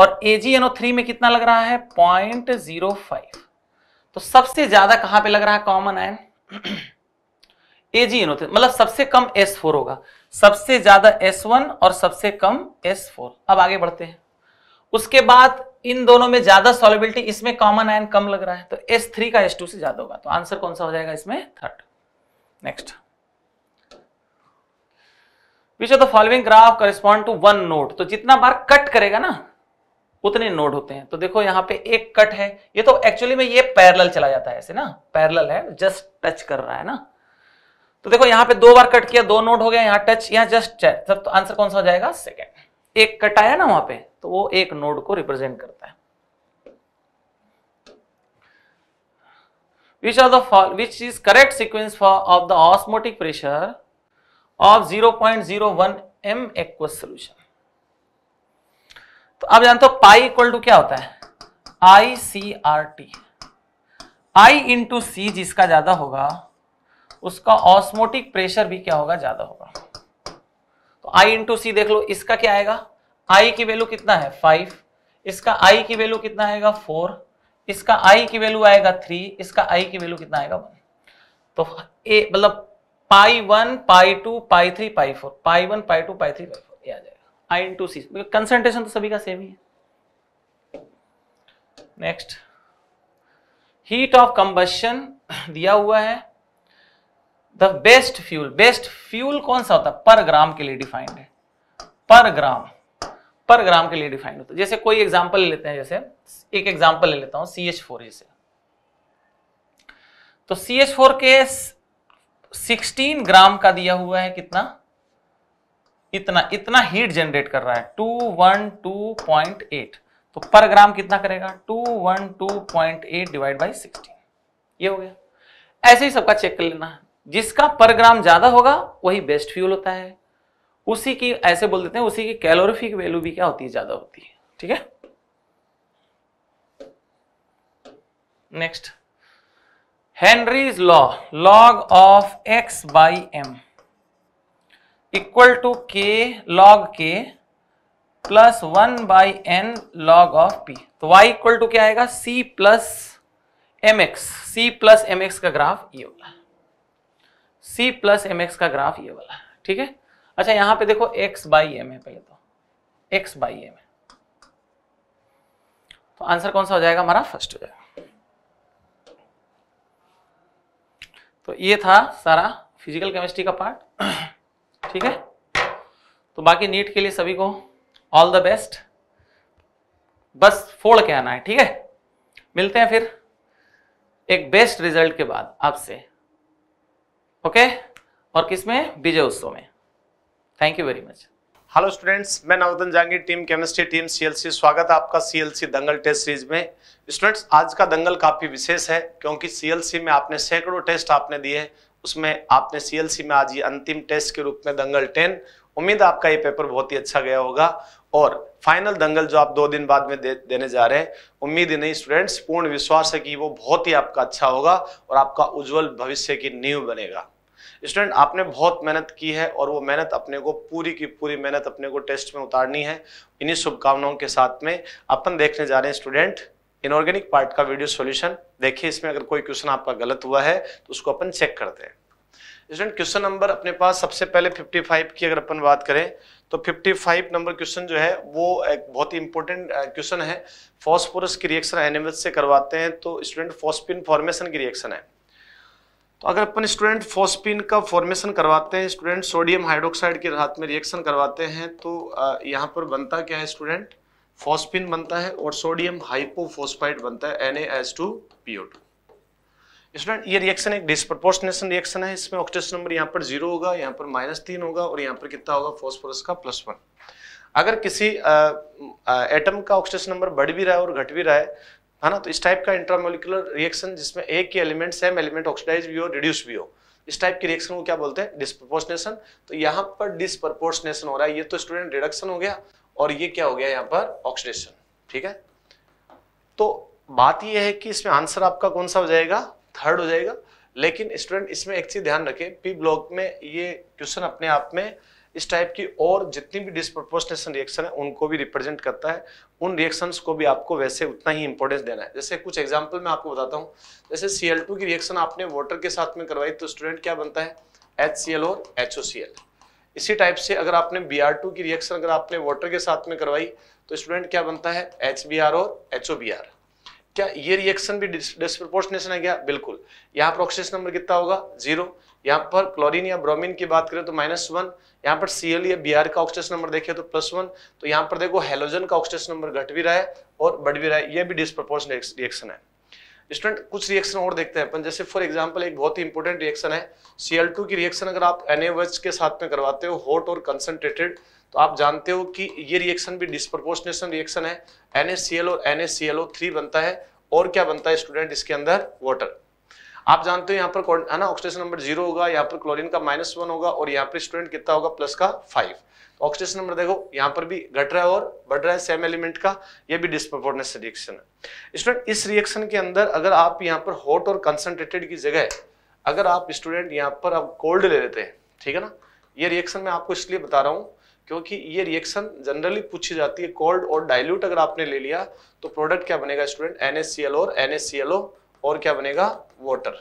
और एजीएनओ थ्री में कितना लग रहा है पॉइंट जीरो फाइव तो सबसे ज्यादा कहां पे लग रहा है कॉमन आयन एजीएनओ [clears throat] थ्री मतलब सबसे कम एस फोर होगा सबसे ज्यादा एस वन और सबसे कम एस फोर अब आगे बढ़ते हैं उसके बाद इन दोनों में ज्यादा सॉलिबिलिटी इसमें कॉमन आयन कम लग रहा है तो एस थ्री का एस टू से ज्यादा होगा तो आंसर कौन सा हो जाएगा इसमें third next which of the following graph correspond to one note तो जितना बार कट करेगा ना उतने नोड होते हैं तो देखो यहाँ पे एक कट है ये तो एक्चुअली में ये पैरल चला जाता है ऐसे ना पैरल है जस्ट टच कर रहा है ना तो देखो यहाँ पे दो बार कट किया दो नोड हो गया यहाँ टच यहाँ जस्ट सब तो आंसर कौन सा हो जाएगा सेकेंड एक कट आया ना वहां पे तो वो एक नोड को रिप्रेजेंट करता है which are the which is correct sequence for of the osmotic pressure of 0.01 point zero one M aq solution तो आप जानते हो पाई इक्वल टू क्या होता है I C R T I into C जिसका ज्यादा होगा उसका ऑस्मोटिक प्रेशर भी क्या होगा ज्यादा होगा तो आई इंटू सी देख लो इसका क्या आएगा आई की वैल्यू कितना है फाइव इसका आई की वैल्यू कितना आएगा फोर इसका आई की वैल्यू आएगा थ्री इसका आई की वैल्यू कितना आएगा वन तो ए मतलब pi one pi two pi three pi four pi one pi two pi three pi four ये आ जाएगा आई इन टू सी कंसेंट्रेशन तो सभी का सेम ही है नेक्स्ट हीट ऑफ कंबशन दिया हुआ है the best fuel best fuel कौन सा होता है पर ग्राम के लिए डिफाइंड है पर ग्राम पर ग्राम के लिए डिफाइंड होता है जैसे कोई एग्जाम्पल ले लेते हैं जैसे एक एग्जाम्पल ले लेता हूं सी एच फोर जैसे तो सी एच फोर के सिक्सटीन ग्राम का दिया हुआ है कितना इतना इतना हीट जनरेट कर रहा है एट तो पर ग्राम कितना करेगा एट डिवाइड बाई सिक्सटीन ये हो गया ऐसे ही सबका चेक कर लेना जिसका पर ग्राम ज्यादा होगा वही बेस्ट फ्यूल होता है उसी की ऐसे बोल देते हैं उसी की कैलोरीफिक वैल्यू भी क्या होती है ज्यादा होती है ठीक है next Henry's law log of X by M equal to K log K plus one by N log of P तो वाई इक्वल टू क्या आएगा C plus M X C plus M X का ग्राफ ये वाला सी प्लस एम एक्स का ग्राफ ये वाला ठीक है अच्छा यहां पे देखो एक्स बाई एम है पहले तो एक्स बाई एम है तो आंसर कौन सा हो जाएगा हमारा फर्स्ट हो जाएगा तो ये था सारा फिजिकल केमिस्ट्री का पार्ट [clears throat] ठीक है तो बाकी नीट के लिए सभी को ऑल द बेस्ट बस फोड़ के आना है ठीक है मिलते हैं फिर एक बेस्ट रिजल्ट के बाद आपसे ओके और किसमें विजय उत्सव में thank you very much hello students मैं Navdan Jangi team chemistry team CLC स्वागत है आपका सीएलसी दंगल टेस्ट सीरीज में स्टूडेंट्स आज का दंगल काफ़ी विशेष है क्योंकि सीएलसी में आपने सैकड़ों टेस्ट आपने दिए उसमें आपने सीएलसी में आज ये अंतिम टेस्ट के रूप में दंगल टेन उम्मीद आपका ये पेपर बहुत ही अच्छा गया होगा और फाइनल दंगल जो आप दो दिन बाद में दे, देने जा रहे हैं उम्मीद ही नहीं स्टूडेंट्स पूर्ण विश्वास है कि वो बहुत ही आपका अच्छा होगा और आपका उज्जवल भविष्य की नींव बनेगा स्टूडेंट आपने बहुत मेहनत की है और वो मेहनत अपने को पूरी की पूरी मेहनत अपने को टेस्ट में उतारनी है इन्हीं शुभकामनाओं के साथ में अपन देखने जा रहे हैं स्टूडेंट इनऑर्गेनिक पार्ट का वीडियो सॉल्यूशन देखिए इसमें अगर कोई क्वेश्चन आपका गलत हुआ है तो उसको अपन चेक करते हैं स्टूडेंट क्वेश्चन नंबर अपने पास सबसे पहले 55 की अगर अपन बात करें तो 55 नंबर क्वेश्चन जो है वो एक बहुत ही इंपॉर्टेंट क्वेश्चन है फॉस्फोरस की रिएक्शन एनिमल से करवाते हैं तो स्टूडेंट फॉस्पिन फॉर्मेशन की रिएक्शन है तो अगर अपन स्टूडेंट फॉस्पिन का फॉर्मेशन करवाते हैं स्टूडेंट सोडियम हाइड्रोक्साइड के हाथ में रिएक्शन करवाते हैं तो यहाँ पर बनता क्या है स्टूडेंट फॉस्पिन बनता है और सोडियम हाइपोफोस्फाइड बनता है N S two PO student ये रिएक्शन एक डिस्प्रोपोर्शनेशन रिएक्शन है इसमें ऑक्सीजन नंबर यहाँ पर जीरो होगा यहाँ पर माइनस तीन होगा और यहाँ पर कितना होगा फॉस्फोरस का प्लस वन अगर किसी एटम का ऑक्सीजन नंबर बढ़ भी रहा है और घट भी रहा है है ना तो इस टाइप का इंट्रामोलिकुलर रिएक्शन जिसमें एक ही एलिमेंट सेम एलिमेंट ऑक्सीडाइज भी हो रिड्यूस भी हो इस टाइप के रिएक्शन को क्या बोलते हैं डिस्प्रोपोर्शनेशन तो यहाँ पर डिस्प्रोपोर्शनेशन हो रहा है ये तो स्टूडेंट रिडक्शन हो गया और ये क्या हो गया यहाँ पर ऑक्सीडेशन ठीक है तो बात यह है कि इसमें आंसर आपका कौन सा हो जाएगा थर्ड हो जाएगा लेकिन स्टूडेंट इसमें एक चीज ध्यान रखें पी ब्लॉक में ये क्वेश्चन अपने आप में इस टाइप की और जितनी भी डिस्प्रोपोर्शनेशन रिएक्शन है उनको भी रिप्रेजेंट करता है उन रिएक्शंस को भी आपको वैसे उतना ही इंपॉर्टेंस देना है जैसे कुछ एग्जांपल मैं आपको बताता हूँ जैसे सी की रिएक्शन आपने वाटर के साथ में करवाई तो स्टूडेंट क्या बनता है एच और एच इसी टाइप से अगर आपने बी आर टू की रिएक्शन अगर आपने वाटर के साथ में करवाई तो स्टूडेंट क्या बनता है एच बी आर और एच ओ बी आर क्या ये रिएक्शन भी डिस्प्रोपोर्शनेशन है क्या बिल्कुल यहाँ पर ऑक्सीजन नंबर कितना होगा जीरो यहाँ पर क्लोरीन या ब्रोमीन की बात करें तो माइनस वन यहाँ पर सी या बी का ऑक्सीजन नंबर देखे तो प्लस वन तो यहाँ पर देखो हेलोजन का ऑक्सीजन नंबर घट भी रहा है और बढ़ भी रहा है यह भी डिस्प्रोपोर्शन रिएक्शन है स्टूडेंट कुछ रिएक्शन और देखते हैं अपन जैसे फॉर एग्जांपल एक बहुत ही इंपॉर्टेंट रिएक्शन है टू की रिएक्शन अगर आप NaOH के साथ में करवाते हो हॉट और कंसनट्रेटेड तो आप जानते हो कि ये रिएक्शन भी डिस्प्रपोर्शनेशन रिएक्शन है एल और थ्री बनता है और क्या बनता है स्टूडेंट इसके अंदर वाटर आप जानते हो यहाँ पर है ना ऑक्सीडेशन नंबर जीरो होगा यहाँ पर क्लोरीन का माइनस वन होगा और यहाँ पर स्टूडेंट कितना होगा प्लस का फाइव ऑक्सीडेशन नंबर देखो यहाँ पर भी घट रहा है और बढ़ रहा है सेम एलिमेंट का ये भी डिस्प्रोपोर्टनेस रिएक्शन है स्टूडेंट इस रिएक्शन के अंदर अगर आप यहाँ पर हॉट और कंसनट्रेटेड की जगह अगर आप स्टूडेंट यहाँ पर आप कोल्ड ले लेते हैं ठीक है ना ये रिएक्शन मैं आपको इसलिए बता रहा हूँ क्योंकि ये रिएक्शन जनरली पूछी जाती है कोल्ड और डाइल्यूट अगर आपने ले लिया तो प्रोडक्ट क्या बनेगा स्टूडेंट एन और एन और क्या बनेगा वॉटर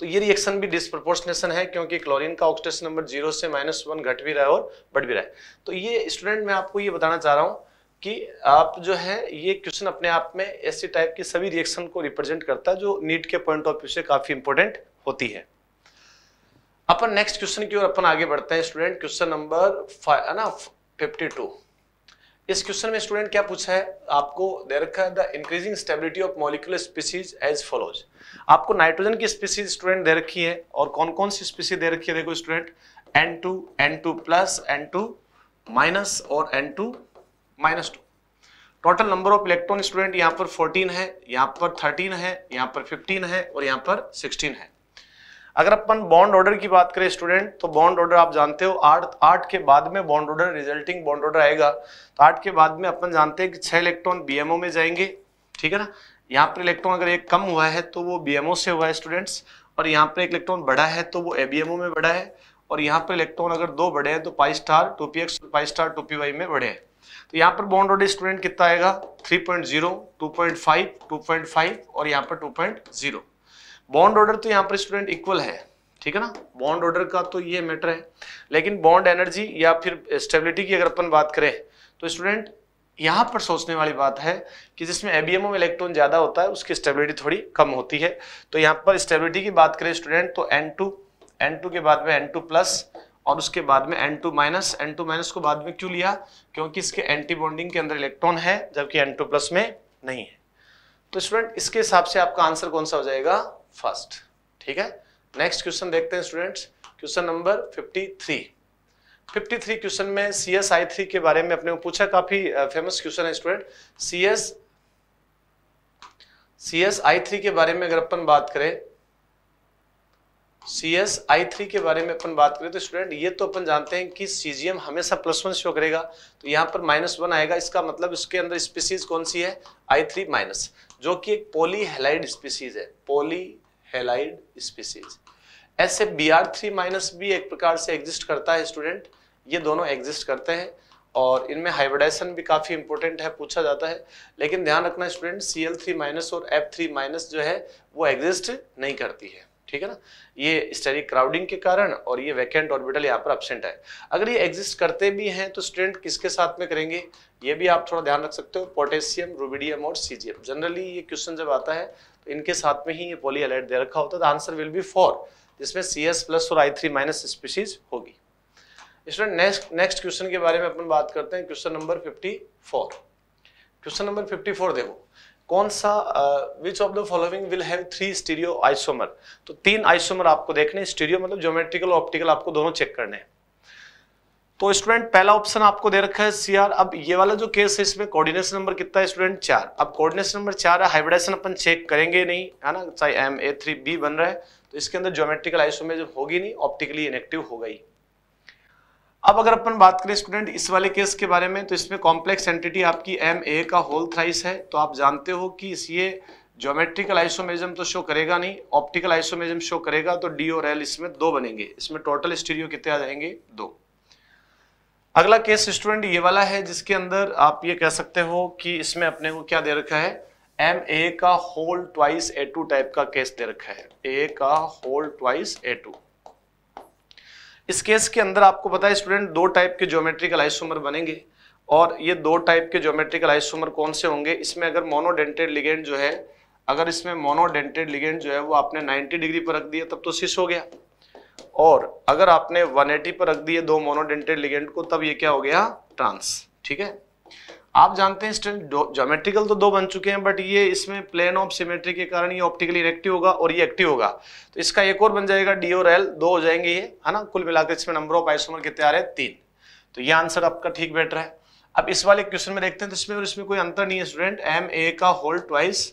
तो ये रिएक्शन भी डिस्प्रपोर्शनेशन है क्योंकि क्लोरीन का ऑक्सीडेशन नंबर जीरो से माइनस वन घट भी रहा है और बढ़ भी रहा है तो ये स्टूडेंट मैं आपको ये बताना चाह रहा हूँ कि आप जो है ये क्वेश्चन अपने आप में ऐसी टाइप की सभी रिएक्शन को रिप्रेजेंट करता है जो नीट के पॉइंट ऑफ व्यू से काफी इंपॉर्टेंट होती है अपन नेक्स्ट क्वेश्चन की ओर अपन आगे बढ़ते हैं स्टूडेंट क्वेश्चन नंबर फाइव है ना फिफ्टी टू इस क्वेश्चन में स्टूडेंट क्या पूछा है आपको दे रखा है the increasing stability of molecular species as follows आपको नाइट्रोजन की स्पीसीज स्टूडेंट दे रखी है और कौन कौन सी स्पीसीज दे रखी है देखो student N two N two plus N two minus और N two minus two total number of electron student यहाँ पर 14 है यहाँ पर 13 है यहाँ पर 15 है और यहाँ पर 16 है अगर अपन बॉन्ड ऑर्डर की बात करें स्टूडेंट तो बॉन्ड ऑर्डर आप जानते हो आठ आठ के बाद में bond order resulting bond order आएगा तो आठ के बाद में अपन जानते हैं कि छह इलेक्ट्रॉन बीएमओ में जाएंगे ठीक है ना यहाँ पर इलेक्ट्रॉन अगर एक कम हुआ है तो वो बीएमओ से हुआ है स्टूडेंट्स और यहाँ पर एक इलेक्ट्रॉन बढ़ा है तो वो एबीएमओ में बढ़ा है और यहाँ पर इलेक्ट्रॉन अगर दो बड़े हैं तो pi star two P X pi star two P Y में बड़े हैं तो यहाँ पर बॉन्ड ऑर्डर स्टूडेंट कितना आएगा टू पॉइंट फाइव और यहाँ पर जीरो बॉन्ड ऑर्डर तो यहाँ पर स्टूडेंट इक्वल है ठीक है ना बॉन्ड ऑर्डर का तो ये मैटर है लेकिन बॉन्ड एनर्जी या फिर स्टेबिलिटी की अगर अपन बात करें तो स्टूडेंट यहाँ पर सोचने वाली बात है कि जिसमें एबीएमओ में इलेक्ट्रॉन ज्यादा होता है उसकी स्टेबिलिटी थोड़ी कम होती है तो यहाँ पर स्टेबिलिटी की बात करें स्टूडेंट तो एन टू एन टू के बाद में एन टू प्लस और उसके बाद में N two minus N two minus को बाद में क्यों लिया क्योंकि इसके एंटी बॉन्डिंग के अंदर इलेक्ट्रॉन है जबकि एन टू प्लस में नहीं है तो स्टूडेंट इसके हिसाब से आपका आंसर कौन सा हो जाएगा फर्स्ट ठीक है नेक्स्ट क्वेश्चन देखते हैं स्टूडेंट्स क्वेश्चन नंबर 53 53 क्वेश्चन में सी एस आई थ्री के बारे में अपने को पूछा काफी फेमस क्वेश्चन है student C S C S I three के बारे में अगर अपन बात करें सी एस आई थ्री के बारे में अपन बात करें तो स्टूडेंट ये तो अपन जानते हैं कि सीजीएम हमेशा प्लस वन शो करेगा तो यहाँ पर माइनस वन आएगा इसका मतलब इसके अंदर स्पीसीज कौन सी है आई थ्री माइनस जो कि एक पोली हेलाइड स्पीसीज है पोली एलाइड स्पीसीज ऐसे बी आर थ्री माइनस भी एक प्रकार से एग्जिस्ट करता है स्टूडेंट ये दोनों एग्जिस्ट करते हैं और इनमें हाइब्रिडाइजेशन भी काफ़ी इंपॉर्टेंट है पूछा जाता है लेकिन ध्यान रखना student C L three minus और एफ थ्री माइनस जो है वो एग्जिस्ट नहीं करती है ठीक है ना ये स्टेरिक क्राउडिंग के कारण और ये वैकेंट ऑर्बिटल यहाँ पर अपसेंट है अगर ये एग्जिस्ट करते भी हैं तो स्टूडेंट किसके साथ में करेंगे ये भी आप थोड़ा ध्यान रख सकते हो पोटेशियम रूबिडियम और सीजीएम जनरली ये क्वेश्चन जब आता है तो इनके साथ में ही ये पोली अलर्ट दे रखा होता है आंसर विल बी फोर जिसमें सी एस प्लस और आई थ्री माइनस स्पीसीज होगी स्टूडेंट नेक्स्ट नेक्स्ट क्वेश्चन के बारे में अपन बात करते हैं question number fifty four question number fifty four देखो कौन सा which of the following will have three stereo isomer तो तीन आइसोमर आपको देखने स्टीरियो मतलब ज्योमेट्रिकल ऑप्टिकल आपको दोनों चेक करने हैं तो स्टूडेंट पहला ऑप्शन आपको दे रखा है सीआर अब ये वाला जो केस है इसमें कोऑर्डिनेशन नंबर कितना है स्टूडेंट चार अब कोऑर्डिनेशन नंबर चार है हाइब्रिडाइजेशन अपन चेक करेंगे नहीं है ना चाहे एम ए थ्री बी बन रहा है तो इसके अंदर ज्योमेट्रिकल आइसोमेज होगी नहीं ऑप्टिकली इनएक्टिव हो गई अब अगर अपन बात करें स्टूडेंट इस वाले केस के बारे में तो इसमें कॉम्प्लेक्स एंटिटी आपकी एम ए का होल थ्राइस है तो आप जानते हो कि ये ज्योमेट्रिकल आइसोमेजम तो शो करेगा नहीं ऑप्टिकल आइसोमेजम शो करेगा तो डी और एल इसमें दो बनेंगे इसमें टोटल स्टीरियो कितने आ जाएंगे दो अगला केस स्टूडेंट ये वाला है जिसके अंदर आप ये कह सकते हो कि इसमें अपने को क्या दे रखा है एम ए का whole twice A two type का केस दे रखा है ए का होल ट्वाइस ए टू इस केस के अंदर आपको पता है स्टूडेंट दो टाइप के ज्योमेट्रिकल आइसोमर बनेंगे और ये दो टाइप के ज्योमेट्रिकल आइसोमर कौन से होंगे इसमें अगर मोनोडेंटेड लिगेंड जो है अगर इसमें मोनोडेंटेड लिगेंड जो है वो आपने 90 डिग्री पर रख दिया तब तो सिस हो गया और अगर आपने 180 पर रख दिए दो मोनोडेंटेड लिगेंड को तब ये क्या हो गया ट्रांस ठीक है आप जानते हैं स्टूडेंट जोमेट्रिकल तो दो बन चुके हैं बट ये इसमें प्लेन ऑफ सिमेट्री के कारण ये ऑप्टिकली इरेक्टिव होगा और ये एक्टिव होगा तो इसका एक और बन जाएगा डी और एल दो हो जाएंगे ये है ना कुल मिलाकर इसमें नंबर ऑफ आइसोमर कितने आ रहे हैं तीन तो ये आंसर आपका ठीक बेटर है अब इस वाले क्वेश्चन में देखते हैं तो इसमें और इसमें कोई अंतर नहीं है स्टूडेंट एम ए का होल ट्वाइस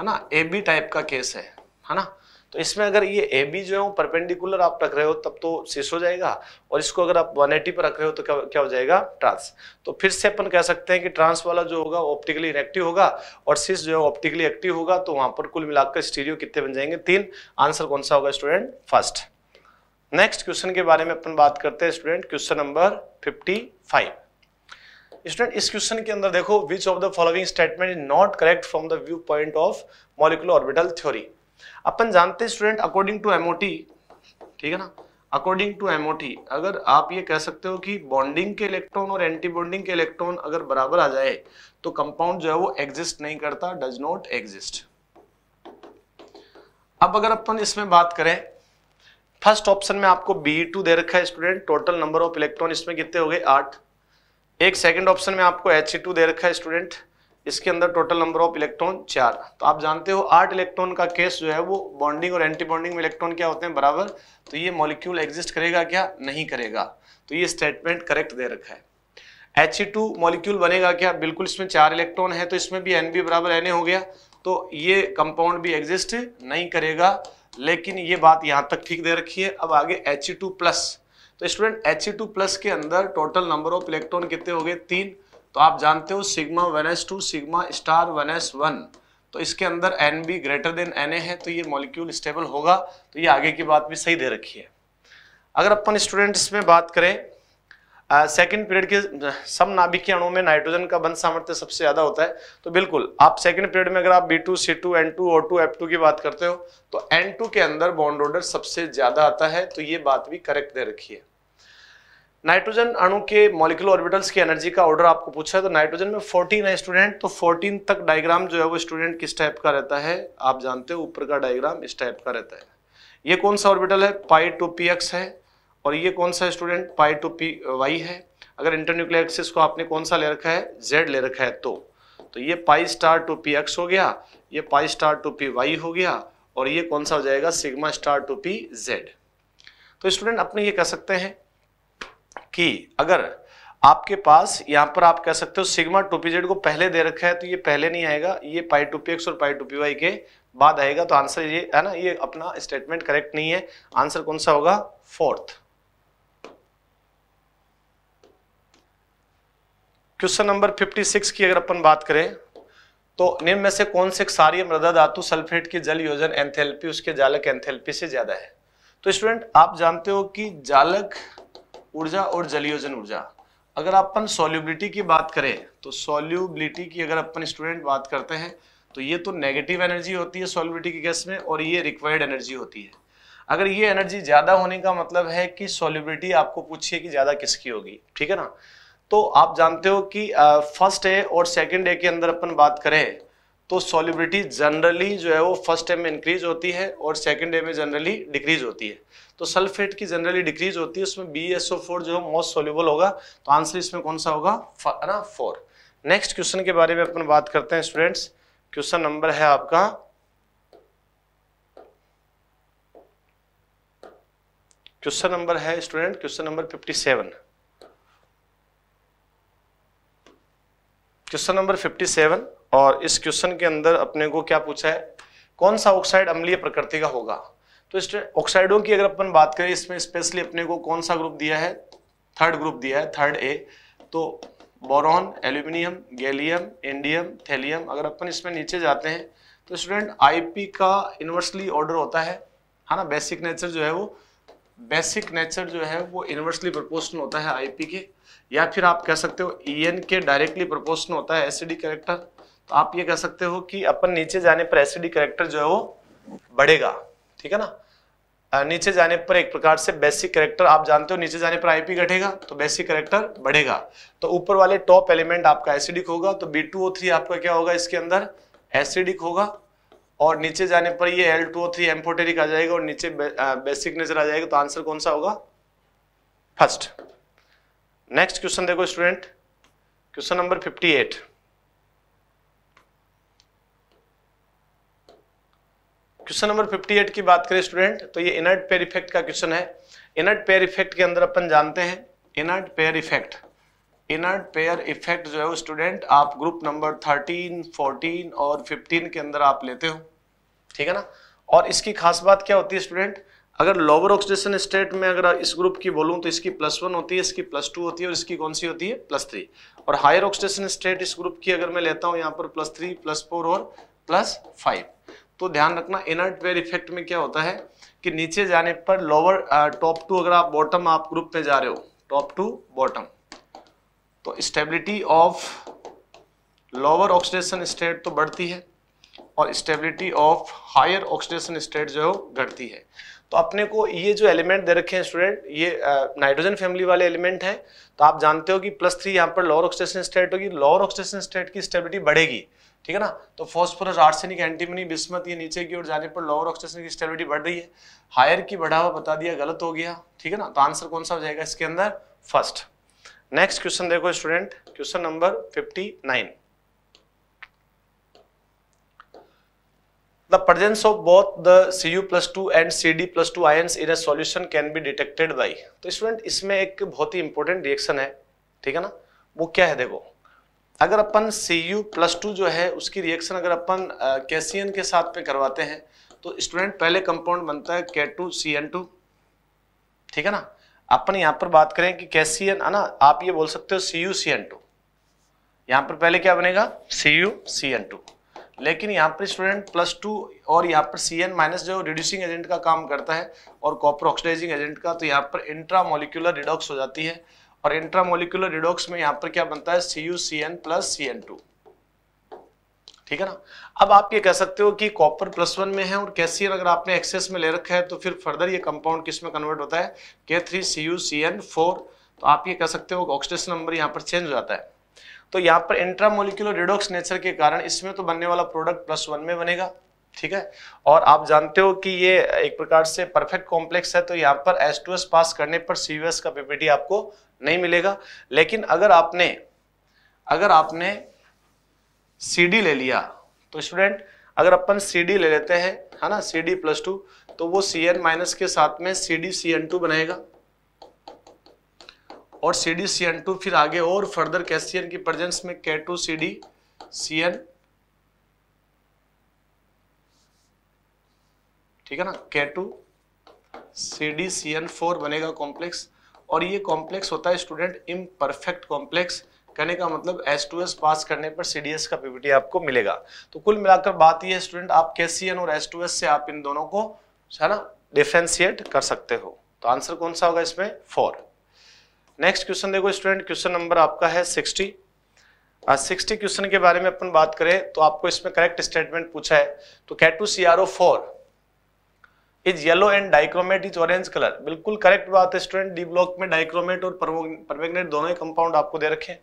है ना ए बी टाइप का केस है है ना तो इसमें अगर ये ए बी जो है परपेंडिकुलर आप रख रहे हो तब तो शेष हो जाएगा और इसको अगर आप 180 पर रख रहे हो तो क्या क्या हो जाएगा ट्रांस तो फिर से अपन कह सकते हैं कि ट्रांस वाला जो होगा ऑप्टिकली इनएक्टिव होगा और शेष जो है ऑप्टिकली एक्टिव होगा तो वहां पर कुल मिलाकर स्टीरियो कितने बन जाएंगे तीन आंसर कौन सा होगा स्टूडेंट फर्स्ट नेक्स्ट क्वेश्चन के बारे में अपन बात करते हैं student question number five student इस क्वेश्चन के अंदर देखो which of the following statement is not correct from the view point of molecular orbital theory अपन जानते हैं स्टूडेंट अकॉर्डिंग टू एमओटी ठीक है ना अकॉर्डिंग टू एमओटी अगर आप ये कह सकते हो कि बॉन्डिंग के इलेक्ट्रॉन और एंटी बॉन्डिंग के इलेक्ट्रॉन अगर बराबर आ जाए तो कंपाउंड जो है वो एग्जिस्ट नहीं करता डज नॉट एग्जिस्ट अब अगर अपन इसमें बात करें फर्स्ट ऑप्शन में आपको बी टू e दे रखा है student total number of electron इसमें कितने हो गए आठ एक सेकंड ऑप्शन में आपको एच टू e दे रखा है स्टूडेंट इसके अंदर टोटल नंबर ऑफ इलेक्ट्रॉन चार तो आप जानते हो आठ इलेक्ट्रॉन का केस जो है वो बॉन्डिंग और एंटी बॉन्डिंग में इलेक्ट्रॉन क्या होते हैं बराबर तो ये मॉलिक्यूल एग्जिस्ट करेगा क्या नहीं करेगा तो ये स्टेटमेंट करेक्ट दे रखा है एच मॉलिक्यूल e बनेगा क्या बिल्कुल इसमें चार इलेक्ट्रॉन है तो इसमें भी एन बराबर एन हो गया तो ये कंपाउंड भी एग्जिस्ट नहीं करेगा लेकिन ये बात यहाँ तक ठीक दे रखी है अब आगे एच प्लस e तो स्टूडेंट एच प्लस के अंदर टोटल नंबर ऑफ इलेक्ट्रॉन कितने हो गए तीन तो आप जानते हो sigma one S two sigma star one S one तो इसके अंदर N B greater than N A है तो ये मॉलिक्यूल स्टेबल होगा तो ये आगे की बात भी सही दे रखी है अगर अपन स्टूडेंट्स में बात करें सेकेंड पीरियड के सब नाभिकीय अणु में नाइट्रोजन का बंद सामर्थ्य सबसे ज्यादा होता है तो बिल्कुल आप सेकंड पीरियड में अगर आप B two C two N two O two F two की बात करते हो तो एन टू के अंदर बॉन्ड ऑर्डर सबसे ज्यादा आता है तो ये बात भी करेक्ट दे रखी है नाइट्रोजन अणु के मॉलिकुलर ऑर्बिटल्स की एनर्जी का ऑर्डर आपको पूछा है तो नाइट्रोजन में 14 है स्टूडेंट तो 14 तक डायग्राम जो है वो स्टूडेंट किस टाइप का रहता है आप जानते हो ऊपर का डायग्राम इस टाइप का रहता है ये कौन सा ऑर्बिटल है पाई टू पी एक्स है और ये कौन सा student pi two P Y है अगर इंटरन्यूक्लियर एक्सिस को आपने कौन सा ले रखा है जेड ले रखा है तो तो ये pi star two P X हो गया ये pi star two P Y हो गया और ये कौन सा हो जाएगा sigma star two P Z तो स्टूडेंट अपने ये कह सकते हैं कि अगर आपके पास यहां पर आप कह सकते हो सिग्मा टू पी जेड को पहले दे रखा है तो ये पहले नहीं आएगा ये पाई टू पी एक्स और पाई टू पी वाई के बाद आएगा तो आंसर ये है ना ये अपना स्टेटमेंट करेक्ट नहीं है आंसर कौन सा होगा फोर्थ क्वेश्चन नंबर 56 की अगर अपन बात करें तो निम्न में से कौन से क्षारिय मृदा धातु सल्फेट की जल योजन एंथेल्पी उसके जालक एंथेल्पी से ज्यादा है तो स्टूडेंट आप जानते हो कि जालक ऊर्जा और जलियोजन ऊर्जा अगर अपन सॉल्युबिलिटी की बात करें तो सॉल्युबिलिटी की अगर अपन स्टूडेंट बात करते हैं तो ये तो नेगेटिव एनर्जी होती है सॉल्युबिलिटी के गैस में और ये रिक्वायर्ड एनर्जी होती है अगर ये एनर्जी ज़्यादा होने का मतलब है कि सॉल्युबिलिटी आपको पूछिए कि ज़्यादा किसकी होगी ठीक है ना तो आप जानते हो कि फर्स्ट ए और सेकेंड डे के अंदर अपन बात करें तो सॉल्युबिलिटी जनरली जो है वो फर्स्ट ए में इंक्रीज होती है और सेकेंड डे में जनरली डिक्रीज होती है तो सल्फेट की जनरली डिक्रीज होती है उसमें बी एस ओ फोर जो है मोस्ट सोल्यूबल होगा तो आंसर इसमें कौन सा होगा ना फोर नेक्स्ट क्वेश्चन के बारे में अपन बात करते हैं स्टूडेंट्स क्वेश्चन नंबर है आपका क्वेश्चन नंबर है student question number fifty seven question number 57 और इस क्वेश्चन के अंदर अपने को क्या पूछा है कौन सा ऑक्साइड अम्लीय प्रकृति का होगा तो इस ऑक्साइडों की अगर अपन बात करें इसमें स्पेशली अपने को कौन सा ग्रुप दिया है थर्ड ग्रुप दिया है थर्ड ए तो boron aluminium gallium indium thallium अगर अपन इसमें नीचे जाते हैं तो स्टूडेंट आईपी का इन्वर्सली ऑर्डर होता है है ना बेसिक नेचर जो है वो बेसिक नेचर जो है वो इन्वर्सली प्रोपोर्शनल होता है आईपी के या फिर आप कह सकते हो ई e के डायरेक्टली प्रोपोर्शनल होता है एसिडी करेक्टर तो आप ये कह सकते हो कि अपन नीचे जाने पर एसिडी करेक्टर जो है वो बढ़ेगा ठीक है ना नीचे जाने पर एक प्रकार से बेसिक करेक्टर आप जानते हो नीचे जाने पर आईपी घटेगा तो बेसिक करेक्टर बढ़ेगा तो ऊपर वाले टॉप एलिमेंट आपका एसिडिक होगा तो बी टू ओ थ्री आपका क्या होगा इसके अंदर एसिडिक होगा और नीचे जाने पर ये L two O three amphoteric आ जाएगा और नीचे बेसिक नजर आ जाएगा तो आंसर कौन सा होगा फर्स्ट नेक्स्ट क्वेश्चन देखो student question number fifty eight question number 58 की बात करें स्टूडेंट तो ये इनर्ट पेयर इफेक्ट का क्वेश्चन है इनर्ट पेयर इफेक्ट के अंदर अपन जानते हैं inert pair effect inert pair effect जो है वो स्टूडेंट आप ग्रुप नंबर 13, 14 और 15 के अंदर आप लेते हो ठीक है ना और इसकी खास बात क्या होती है स्टूडेंट अगर लोअर ऑक्सीडेशन स्टेट में अगर इस ग्रुप की बोलूँ तो इसकी प्लस वन होती है इसकी प्लस टू होती है और इसकी कौन सी होती है प्लस थ्री और हायर ऑक्सीडेशन स्टेट इस ग्रुप की अगर मैं लेता हूँ यहाँ पर प्लस थ्री प्लस फोर और प्लस फाइव तो ध्यान रखना इनर्ट वेयर इफेक्ट में क्या होता है कि नीचे जाने पर लोअर टॉप टू अगर आप बॉटम आप ग्रुप में जा रहे हो टॉप टू बॉटम तो stability of lower oxidation state तो बढ़ती है और stability of higher oxidation state जो है घटती है तो अपने को ये जो एलिमेंट दे रखे हैं स्टूडेंट ये नाइट्रोजन uh, फैमिली वाले एलिमेंट हैं तो आप जानते हो कि प्लस थ्री यहाँ पर लोअर ऑक्सीडेशन स्टेट होगी लोअर ऑक्सीडेशन स्टेट की स्टेबिलिटी बढ़ेगी ठीक है ना तो फॉस्फोरस आर्सेनिक एंटीमनी बिस्मत ये नीचे की ओर जाने पर लोअर ऑक्सीजन की स्टेबिलिटी बढ़ रही है हायर की बढ़ावा बता दिया गलत हो गया ठीक है ना तो आंसर कौन सा हो जाएगा इसके अंदर फर्स्ट नेक्स्ट क्वेश्चन देखो student question number 59 The presence of both the Cu plus two and Cd plus two ions in a solution can be detected by. तो स्टूडेंट इसमें एक बहुत ही इंपॉर्टेंट रिएक्शन है ठीक है ना वो क्या है देखो अगर अपन सी यू प्लस टू जो है उसकी रिएक्शन अगर अपन कैसियन के साथ पे करवाते हैं तो स्टूडेंट पहले कंपाउंड बनता है के टू सी एन टू ठीक है ना अपन यहाँ पर बात करें कि कैसियन है ना आप ये बोल सकते हो C U C N two यहाँ पर पहले क्या बनेगा C U C N two लेकिन यहाँ पर स्टूडेंट प्लस टू और यहाँ पर सी एन माइनस जो रिड्यूसिंग एजेंट का काम करता है और कॉपर ऑक्सीडाइजिंग एजेंट का तो यहाँ पर इंट्रा मोलिकुलर रिडॉक्स हो जाती है और इंट्रामोलिकुलर रिडोक्स में यहां पर क्या बनता है C U C N plus C N two ठीक है ना अब आप ये कह सकते हो कि कॉपर प्लस वन में है और कैसियन अगर आपने एक्सेस में ले रखा है तो फिर फर्दर ये कंपाउंड किस में कन्वर्ट होता है K three C U C N four तो आप ये कह सकते हो ऑक्सीडेशन नंबर यहाँ पर चेंज हो जाता है तो यहाँ पर इंट्रामोलिकुलर रिडोक्स नेचर के कारण इसमें तो बनने वाला प्रोडक्ट प्लस वन में बनेगा ठीक है और आप जानते हो कि ये एक प्रकार से परफेक्ट कॉम्प्लेक्स है तो यहाँ पर एस टू एस पास करने पर सी का पीपीटी आपको नहीं मिलेगा लेकिन अगर आपने अगर आपने सी ले लिया तो स्टूडेंट अगर अपन सी ले लेते हैं है ना सी डी प्लस टू तो वो सी एन माइनस के साथ में C D C N two बनेगा और C D C N two फिर आगे और फर्दर कैसियन की प्रेजेंस में K two C D C N ठीक है ना K two C D C N four बनेगा कॉम्प्लेक्स और ये कॉम्प्लेक्स होता है स्टूडेंट इम परफेक्ट कॉम्प्लेक्स कहने का मतलब एस टू एस पास करने पर सी डी एस का पीपीटी आपको मिलेगा तो कुल मिलाकर बात यह स्टूडेंट आप के सी एन और एस टू एस से आप इन दोनों को है ना डिफ्रेंशिएट कर सकते हो तो आंसर कौन सा होगा इसमें फोर नेक्स्ट क्वेश्चन देखो स्टूडेंट क्वेश्चन नंबर आपका है सिक्सटी सिक्सटी क्वेश्चन के बारे में अपन बात करें तो आपको इसमें करेक्ट स्टेटमेंट पूछा है तो K two C R O four is yellow and dichromate is orange colour बिल्कुल करेक्ट बात है स्टूडेंट डी ब्लॉक में डाइक्रोमेट और परमेगनेट दोनों ही कंपाउंड आपको दे रखे हैं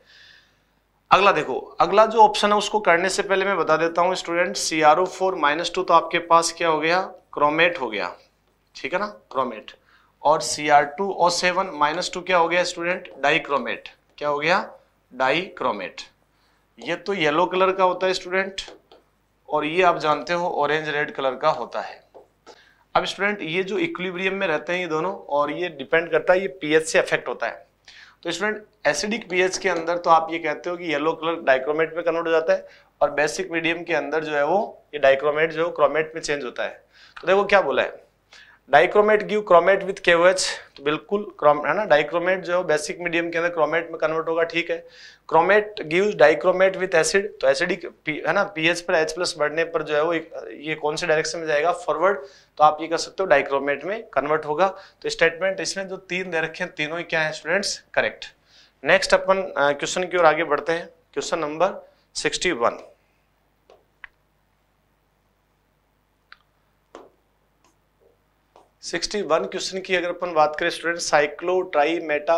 अगला देखो अगला जो ऑप्शन है उसको करने से पहले मैं बता देता हूँ student C R O four minus two तो आपके पास क्या हो गया क्रोमेट हो गया ठीक है ना क्रोमेट और C R two O seven minus two क्या हो गया स्टूडेंट डाइक्रोमेट क्या हो गया डाइक्रोमेट ये तो येलो कलर का होता है स्टूडेंट और ये आप जानते हो ऑरेंज रेड कलर का होता है अब स्टूडेंट ये जो इक्विब्रियम में रहते हैं ये दोनों और ये डिपेंड करता है ये पीएच से अफेक्ट होता है तो स्टूडेंट एसिडिक पीएच के अंदर तो आप ये कहते हो कि येलो कलर डाइक्रोमेट में कन्वर्ट हो जाता है और बेसिक मीडियम के अंदर जो है वो ये डाइक्रोमेट जो क्रोमेट में चेंज होता है तो देखो क्या बोला है डाइक्रोमेट गिव क्रोमेट विथ के तो बिल्कुल क्रोम है ना डाइक्रोमेट जो बेसिक मीडियम के अंदर क्रोमेट में कन्वर्ट होगा ठीक है chromate give dichromate with acid तो एसिडिक है ना पीएच पर एच प्लस बढ़ने पर जो है वो ये कौन से डायरेक्शन में जाएगा फॉरवर्ड तो आप ये कर सकते हो डाइक्रोमेट में कन्वर्ट होगा तो स्टेटमेंट इसमें जो तीन दे रखे हैं तीनों ही क्या है स्टूडेंट्स करेक्ट नेक्स्ट अपन क्वेश्चन की ओर आगे बढ़ते हैं question number sixty one 61 question की अगर अपन बात करें student 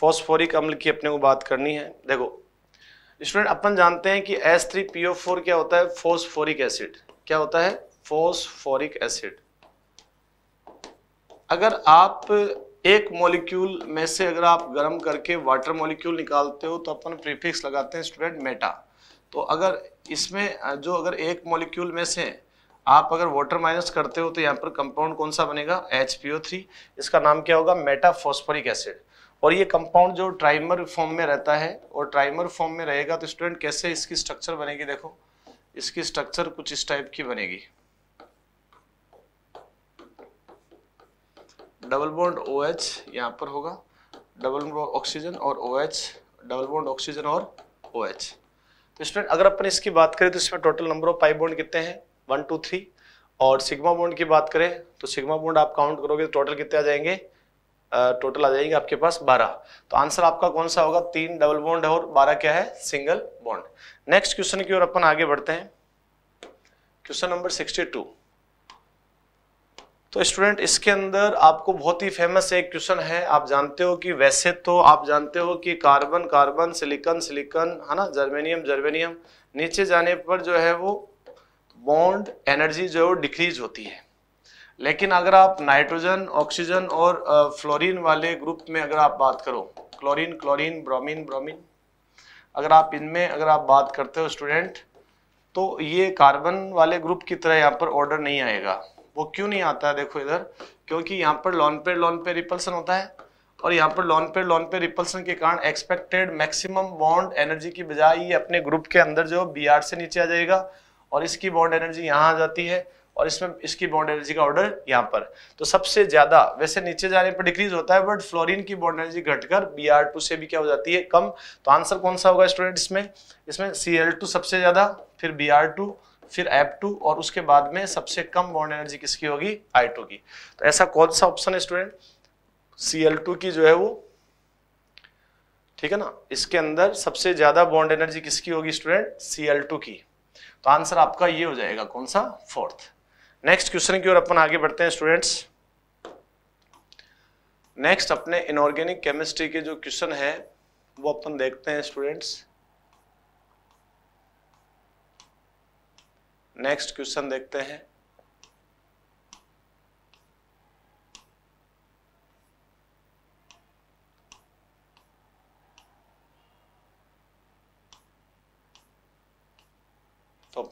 cyclotrimetaphosphoric अम्ल की अपने को बात करनी है देखो स्टूडेंट अपन जानते हैं कि S three P O four क्या होता है फोस्फोरिक एसिड क्या होता है फोस्फोरिक एसिड अगर आप एक मॉलिक्यूल में से अगर आप गर्म करके वाटर मॉलिक्यूल निकालते हो तो अपन प्रीफिक्स लगाते हैं स्टूडेंट मेटा तो अगर इसमें जो अगर एक मॉलिक्यूल में से आप अगर वाटर माइनस करते हो तो यहाँ पर कंपाउंड कौन सा बनेगा एच इसका नाम क्या होगा मेटाफॉस्फोरिक एसिड और ये कंपाउंड जो ट्राइमर फॉर्म में रहता है और ट्राइमर फॉर्म में रहेगा तो स्टूडेंट कैसे इसकी स्ट्रक्चर बनेगी देखो इसकी स्ट्रक्चर कुछ इस टाइप की बनेगी डबल बॉन्ड ओ एच यहाँ पर होगा डबल ऑक्सीजन और O H double bond oxygen और ओ एच तो स्टूडेंट अगर अपन इसकी बात करें तो इसमें total number of pi bond कितने हैं वन टू थ्री और सिग्मा बोन्ड की बात करें तो सिग्मा बोन्ड आप काउंट करोगे तो टोटल कितने आ जाएंगे टोटल आ जाएंगे आपके पास 12 तो आंसर आपका कौन सा होगा तीन डबल बोन्ड है और 12 क्या है सिंगल बोन्ड नेक्स्ट क्वेश्चन की ओर अपन आगे बढ़ते हैं क्वेश्चन नंबर 62 तो स्टूडेंट इसके अंदर आपको बहुत ही फेमस एक क्वेश्चन है आप जानते हो कि वैसे तो आप जानते हो कि कार्बन कार्बन सिलिकन सिलिकन है ना जर्मेनियम जर्मेनियम नीचे जाने पर जो है वो बॉन्ड एनर्जी जो है डिक्रीज होती है लेकिन अगर आप नाइट्रोजन ऑक्सीजन और फ्लोरीन वाले ग्रुप में अगर आप बात करो क्लोरीन क्लोरीन ब्रोमीन ब्रोमीन अगर आप इनमें अगर आप बात करते हो स्टूडेंट तो ये कार्बन वाले ग्रुप की तरह यहाँ पर ऑर्डर नहीं आएगा वो क्यों नहीं आता है देखो इधर क्योंकि यहाँ पर लॉन पे लॉन पे रिपल्सन होता है और यहाँ पर lone pair lone pair repulsion के कारण एक्सपेक्टेड मैक्सिमम बॉन्ड एनर्जी की बजाय ये अपने ग्रुप के अंदर जो बी से नीचे आ जाएगा और इसकी बॉन्ड एनर्जी यहाँ आ जाती है और इसमें इसकी बॉन्ड एनर्जी का ऑर्डर यहाँ पर तो सबसे ज्यादा वैसे नीचे जाने पर डिक्रीज होता है बट फ्लोरीन की बॉन्ड एनर्जी घटकर बी आर टू से भी क्या हो जाती है कम तो आंसर कौन सा होगा स्टूडेंट इसमें इसमें सी एल टू सबसे ज्यादा फिर बी आर टू फिर एप टू और उसके बाद में सबसे कम बॉन्ड एनर्जी किसकी होगी आई टू की तो ऐसा कौन सा ऑप्शन है स्टूडेंट सी एल टू की जो है वो ठीक है ना इसके अंदर सबसे ज्यादा बॉन्ड एनर्जी किसकी होगी स्टूडेंट सी एल टू की तो आंसर आपका ये हो जाएगा कौन सा फोर्थ नेक्स्ट क्वेश्चन की ओर अपन आगे बढ़ते हैं स्टूडेंट्स नेक्स्ट अपने इनऑर्गेनिक केमिस्ट्री के जो क्वेश्चन है वो अपन देखते हैं स्टूडेंट्स नेक्स्ट क्वेश्चन देखते हैं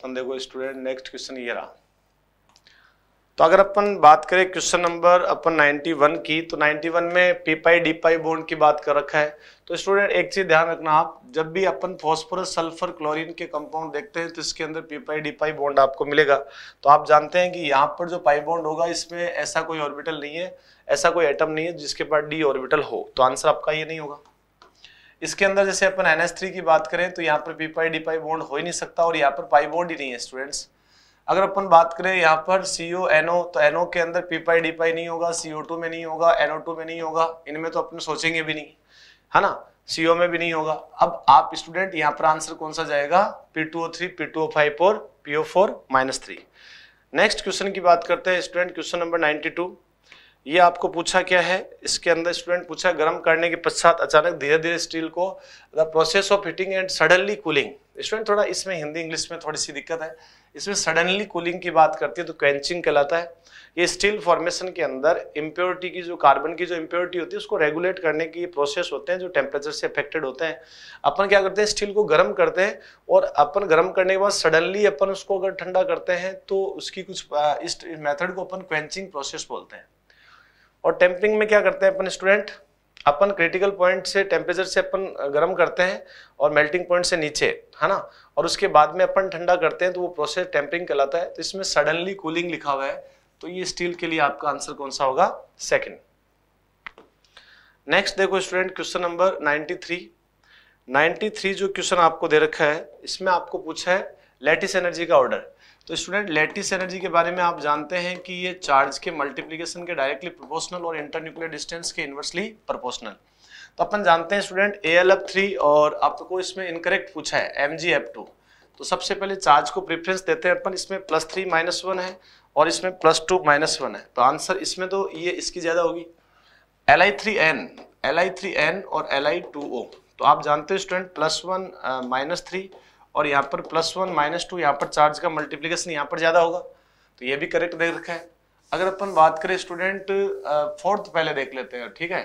अपन देखो स्टूडेंट नेक्स्ट क्वेश्चन ये रहा तो अगर अपन बात करें क्वेश्चन नंबर अपन 91 की तो 91 में पी पाई डी पाई की बात कर रखा है तो स्टूडेंट एक चीज ध्यान रखना आप जब भी अपन फॉस्फोरस सल्फर क्लोरीन के कंपाउंड देखते हैं तो इसके अंदर P pi D pi bond आपको मिलेगा तो आप जानते हैं कि यहाँ पर जो पाई बॉन्ड होगा इसमें ऐसा कोई ऑर्बिटल नहीं है ऐसा कोई एटम नहीं है जिसके पास डी ऑर्बिटल हो तो आंसर आपका ये नहीं होगा इसके अंदर जैसे अपन एन की बात करें तो यहाँ पर P pi D pi bond हो ही नहीं सकता और यहाँ पर पाई बॉन्ड ही नहीं है स्टूडेंट्स अगर अपन बात करें यहाँ पर सी ओ एन ओ तो एन ओ के अंदर पी पाई डी पाई नहीं होगा सी ओ टू में नहीं होगा एन ओ टू में नहीं होगा इनमें तो अपन सोचेंगे भी नहीं है ना सी ओ में भी नहीं होगा अब आप स्टूडेंट यहाँ पर आंसर कौन सा जाएगा P two O three P two O five four P O four minus three next question की बात करते हैं student question number ninety two ये आपको पूछा क्या है इसके अंदर स्टूडेंट पूछा गर्म करने के पश्चात अचानक धीरे धीरे स्टील को the process of heating and suddenly cooling student थोड़ा इसमें हिंदी इंग्लिश में थोड़ी सी दिक्कत है इसमें सडनली कूलिंग की बात करती है तो क्वेंचिंग कहलाता है ये स्टील फॉर्मेशन के अंदर इम्प्योरिटी की जो कार्बन की जो इम्प्योरिटी होती है उसको रेगुलेट करने की प्रोसेस होते हैं जो टेम्परेचर से अफेक्टेड होते हैं अपन क्या करते हैं स्टील को गर्म करते हैं और अपन गर्म करने के बाद सडनली अपन उसको अगर ठंडा करते हैं तो उसकी कुछ इस मेथड को अपन क्वेंचिंग प्रोसेस बोलते हैं और टेम्परिंग में क्या करते हैं अपन स्टूडेंट अपन क्रिटिकल पॉइंट से टेम्परेचर से अपन गर्म करते हैं और मेल्टिंग पॉइंट से नीचे है ना और उसके बाद में अपन ठंडा करते हैं तो वो प्रोसेस टेम्परिंग कहलाता है तो इसमें सडनली कूलिंग लिखा हुआ है तो ये स्टील के लिए आपका आंसर कौन सा होगा सेकेंड नेक्स्ट देखो स्टूडेंट क्वेश्चन नंबर 93 93 जो क्वेश्चन आपको दे रखा है इसमें आपको पूछा है लेटिस एनर्जी का ऑर्डर तो स्टूडेंट लेटिस एनर्जी के बारे में आप जानते हैं कि ये चार्ज के मल्टीप्लीकेशन के डायरेक्टली प्रोपोर्शनल और इंटरन्यूक्लियर डिस्टेंस के इन्वर्सली प्रोपोर्शनल तो अपन जानते हैं student A L F three और आपको इसमें इनकरेक्ट पूछा है एम जी एफ टू तो सबसे पहले चार्ज को प्रेफरेंस देते हैं अपन इसमें प्लस थ्री माइनस वन है और इसमें प्लस टू माइनस वन है तो आंसर इसमें तो ये इसकी ज़्यादा होगी L I three N L I three N और एल आई टू ओ तो आप जानते हो student plus one minus three और यहाँ पर प्लस वन माइनस टू यहाँ पर चार्ज का मल्टीप्लीकेशन यहाँ पर ज़्यादा होगा तो ये भी करेक्ट देख रखा है अगर अपन बात करें स्टूडेंट फोर्थ पहले देख लेते हैं ठीक है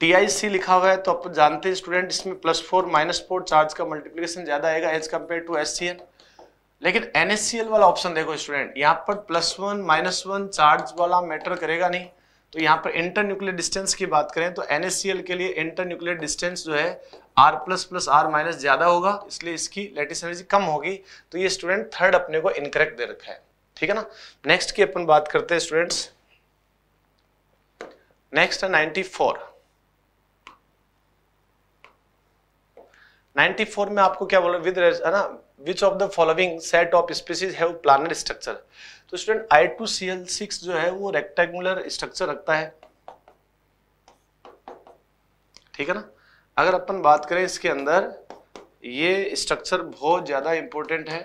टी आई सी लिखा हुआ है तो आप जानते हैं स्टूडेंट इसमें plus four minus four charge का मल्टीप्लीकेशन ज़्यादा आएगा as compare to S C L लेकिन एन एस सी एल वाला ऑप्शन देखो स्टूडेंट यहाँ पर plus one minus one charge वाला मैटर करेगा नहीं तो यहाँ पर इंटर न्यूक्लियर डिस्टेंस की बात करें तो एन के लिए इंटर न्यूक्लियर डिस्टेंस जो है R plus plus R minus ज़्यादा होगा इसलिए इसकी लेटिस एनर्जी कम होगी तो ये स्टूडेंट थर्ड अपने को इनकरेक्ट दे रखा है ठीक है ना नेक्स्ट की अपन बात करते हैं स्टूडेंट्स नेक्स्ट है 94 94 में आपको क्या बोला विद है ना which of the following set of species have planar structure तो student I two C L six जो है वो रेक्टेगुलर स्ट्रक्चर रखता है ठीक है ना अगर अपन बात करें इसके अंदर ये स्ट्रक्चर बहुत ज़्यादा इंपॉर्टेंट है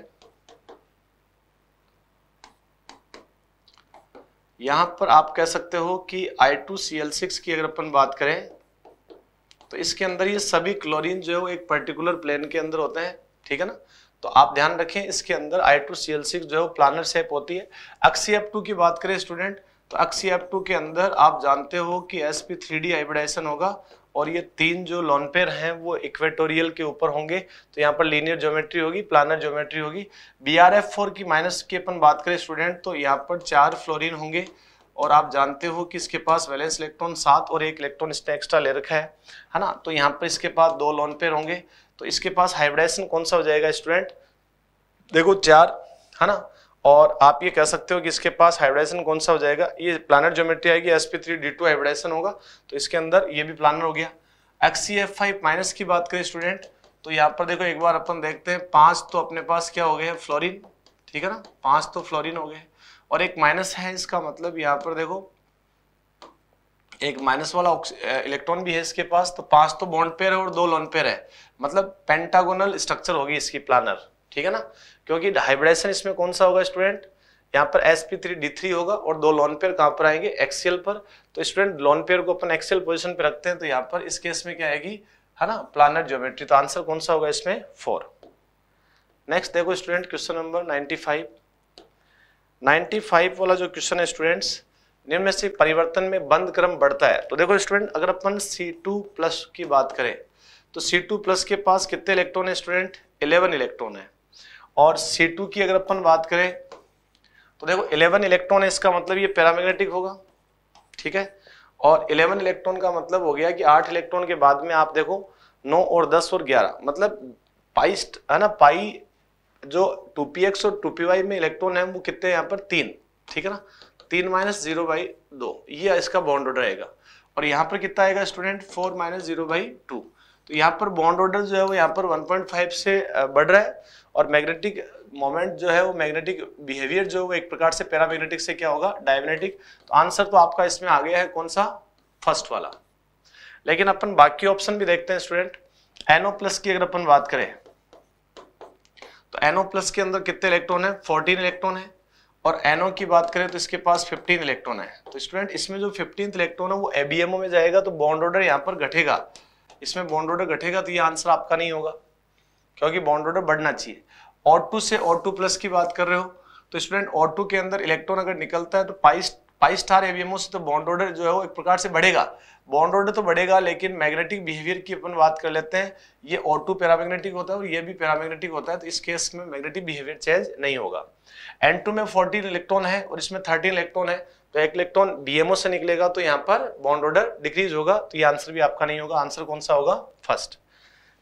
यहां पर आप कह सकते हो कि I two C L six की अगर अपन बात करें तो इसके अंदर ये सभी क्लोरीन जो है वो एक पर्टिकुलर प्लेन के अंदर होते हैं ठीक है ना तो आप ध्यान रखें इसके अंदर I two C L six जो है प्लानर सेप होती है अक्सी एफ टू की बात करें स्टूडेंट तो अक्सी एफ टू के अंदर आप जानते हो कि S P three D hybridisation होगा और ये तीन जो लॉनपेयर हैं वो इक्वेटोरियल के ऊपर होंगे तो यहाँ पर लीनियर ज्योमेट्री होगी प्लानर ज्योमेट्री होगी बी आर एफ फोर की माइनस की अपन बात करें स्टूडेंट तो यहाँ पर चार फ्लोरिन होंगे और आप जानते हो कि इसके पास वैलेंस इलेक्ट्रॉन सात और एक इलेक्ट्रॉन इसने एक्स्ट्रा ले रखा है है ना तो यहाँ पर इसके पास दो लॉनपेयर होंगे तो इसके पास हाइब्रिडाइजेशन कौन सा हो जाएगा स्टूडेंट देखो चार है ना और आप ये कह सकते हो कि इसके पास हाइब्रिडाइजेशन कौन सा हो जाएगा ये प्लानर ज्योमेट्री आएगी S P three D two hybridisation होगा तो इसके अंदर ये भी प्लानर हो गया X C F five minus की बात करें स्टूडेंट तो यहाँ पर देखो एक बार अपन देखते हैं पांच तो अपने पास क्या हो गए फ्लोरिन ठीक है ना पांच तो फ्लोरिन हो गए और एक माइनस है इसका मतलब यहाँ पर देखो एक माइनस वाला इलेक्ट्रॉन भी है इसके पास तो पांच तो बॉन्ड पेयर है और दो लोन पेयर है मतलब पेंटागोनल स्ट्रक्चर होगी इसकी प्लानर ठीक है ना क्योंकि हाइब्रिडाइजेशन इसमें कौन सा होगा स्टूडेंट यहाँ पर S P three D three होगा और दो लॉन पेयर कहाँ पर आएंगे एक्सएल पर तो स्टूडेंट लॉन पेयर को अपन एक्सएल पोजिशन पे रखते हैं तो यहाँ पर इस केस में क्या आएगी है ना प्लानर ज्योमेट्री तो आंसर कौन सा होगा इसमें फोर नेक्स्ट देखो student question number ninety five ninety five वाला जो क्वेश्चन है स्टूडेंट्स निम्न से परिवर्तन में बंद क्रम बढ़ता है तो देखो स्टूडेंट अगर अपन C2 टू प्लस की बात करें तो C2 टू प्लस के पास कितने इलेक्ट्रॉन है स्टूडेंट 11 इलेक्ट्रॉन है और C2 की अगर अपन बात करें तो देखो 11 इलेक्ट्रॉन है इसका मतलब ये पैरामैग्नेटिक होगा ठीक है और 11 इलेक्ट्रॉन का मतलब हो गया कि आठ इलेक्ट्रॉन के बाद में आप देखो नौ और दस और ग्यारह मतलब पाई है ना पाई जो टू और टू में इलेक्ट्रॉन है वो कितने यहाँ पर तीन ठीक है ना तीन माइनस जीरो बाई दो ये इसका बॉन्ड ऑर्डर आएगा और यहाँ पर कितना आएगा student four minus zero by two तो यहाँ पर बॉन्ड ऑर्डर जो है वो यहाँ पर 1.5 से बढ़ रहा है और मैग्नेटिक मोमेंट जो है वो मैग्नेटिक बिहेवियर जो है वो एक प्रकार से पैरामैग्नेटिक से क्या होगा डायमैग्नेटिक तो आंसर तो आपका इसमें आ गया है कौन सा फर्स्ट वाला लेकिन अपन बाकी ऑप्शन भी देखते हैं स्टूडेंट एनओ प्लस की अगर अपन बात करें तो एनओ प्लस के अंदर कितने इलेक्ट्रॉन है फोर्टीन इलेक्ट्रॉन है और एनओ की बात करें तो इसके पास फिफ्टीन इलेक्ट्रॉन है तो स्टूडेंट इसमें जो फिफ्टीन इलेक्ट्रॉन है वो एबीएमओ में जाएगा तो बॉन्ड ऑर्डर यहाँ पर घटेगा इसमें बॉन्ड ऑर्डर घटेगा तो ये आंसर आपका नहीं होगा क्योंकि बॉन्ड ऑर्डर बढ़ना चाहिए और टू से और टू प्लस की बात कर रहे हो तो स्टूडेंट और टू के अंदर इलेक्ट्रॉन अगर निकलता है तो पाइस पाई स्टार एवीएमओ से तो बॉन्ड ऑर्डर जो है वो एक प्रकार से बढ़ेगा बॉन्ड ऑर्डर तो बढ़ेगा लेकिन मैग्नेटिक बिहेवियर की अपन बात कर लेते हैं ये और टू पैरामैग्नेटिक होता है और ये भी पैरामैग्नेटिक होता है तो इस केस में मैग्नेटिक बिहेवियर चेंज नहीं होगा एन टू में फोर्टीन इलेक्ट्रॉन है और इसमें थर्टीन इलेक्ट्रॉन है तो एक इलेक्ट्रॉन डीएमओ से निकलेगा तो यहाँ पर बॉन्ड ऑर्डर डिक्रीज होगा तो ये आंसर भी आपका नहीं होगा आंसर कौन सा होगा फर्स्ट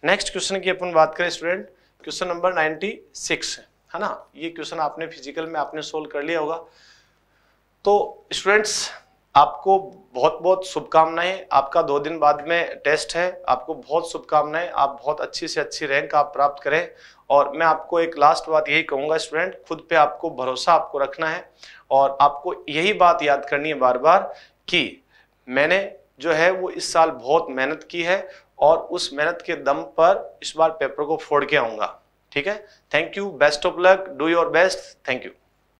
नेक्स्ट क्वेश्चन की अपन बात करें student question number ninety six है ना ये क्वेश्चन आपने फिजिकल में आपने सोल्व कर लिया होगा तो स्टूडेंट्स आपको बहुत बहुत शुभकामनाएं आपका दो दिन बाद में टेस्ट है आपको बहुत शुभकामनाएं आप बहुत अच्छी से अच्छी रैंक आप प्राप्त करें और मैं आपको एक लास्ट बात यही कहूंगा स्टूडेंट खुद पे आपको भरोसा आपको रखना है और आपको यही बात याद करनी है बार बार कि मैंने जो है वो इस साल बहुत मेहनत की है और उस मेहनत के दम पर इस बार पेपर को फोड़ के आऊँगा ठीक है thank you best of luck do your best thank you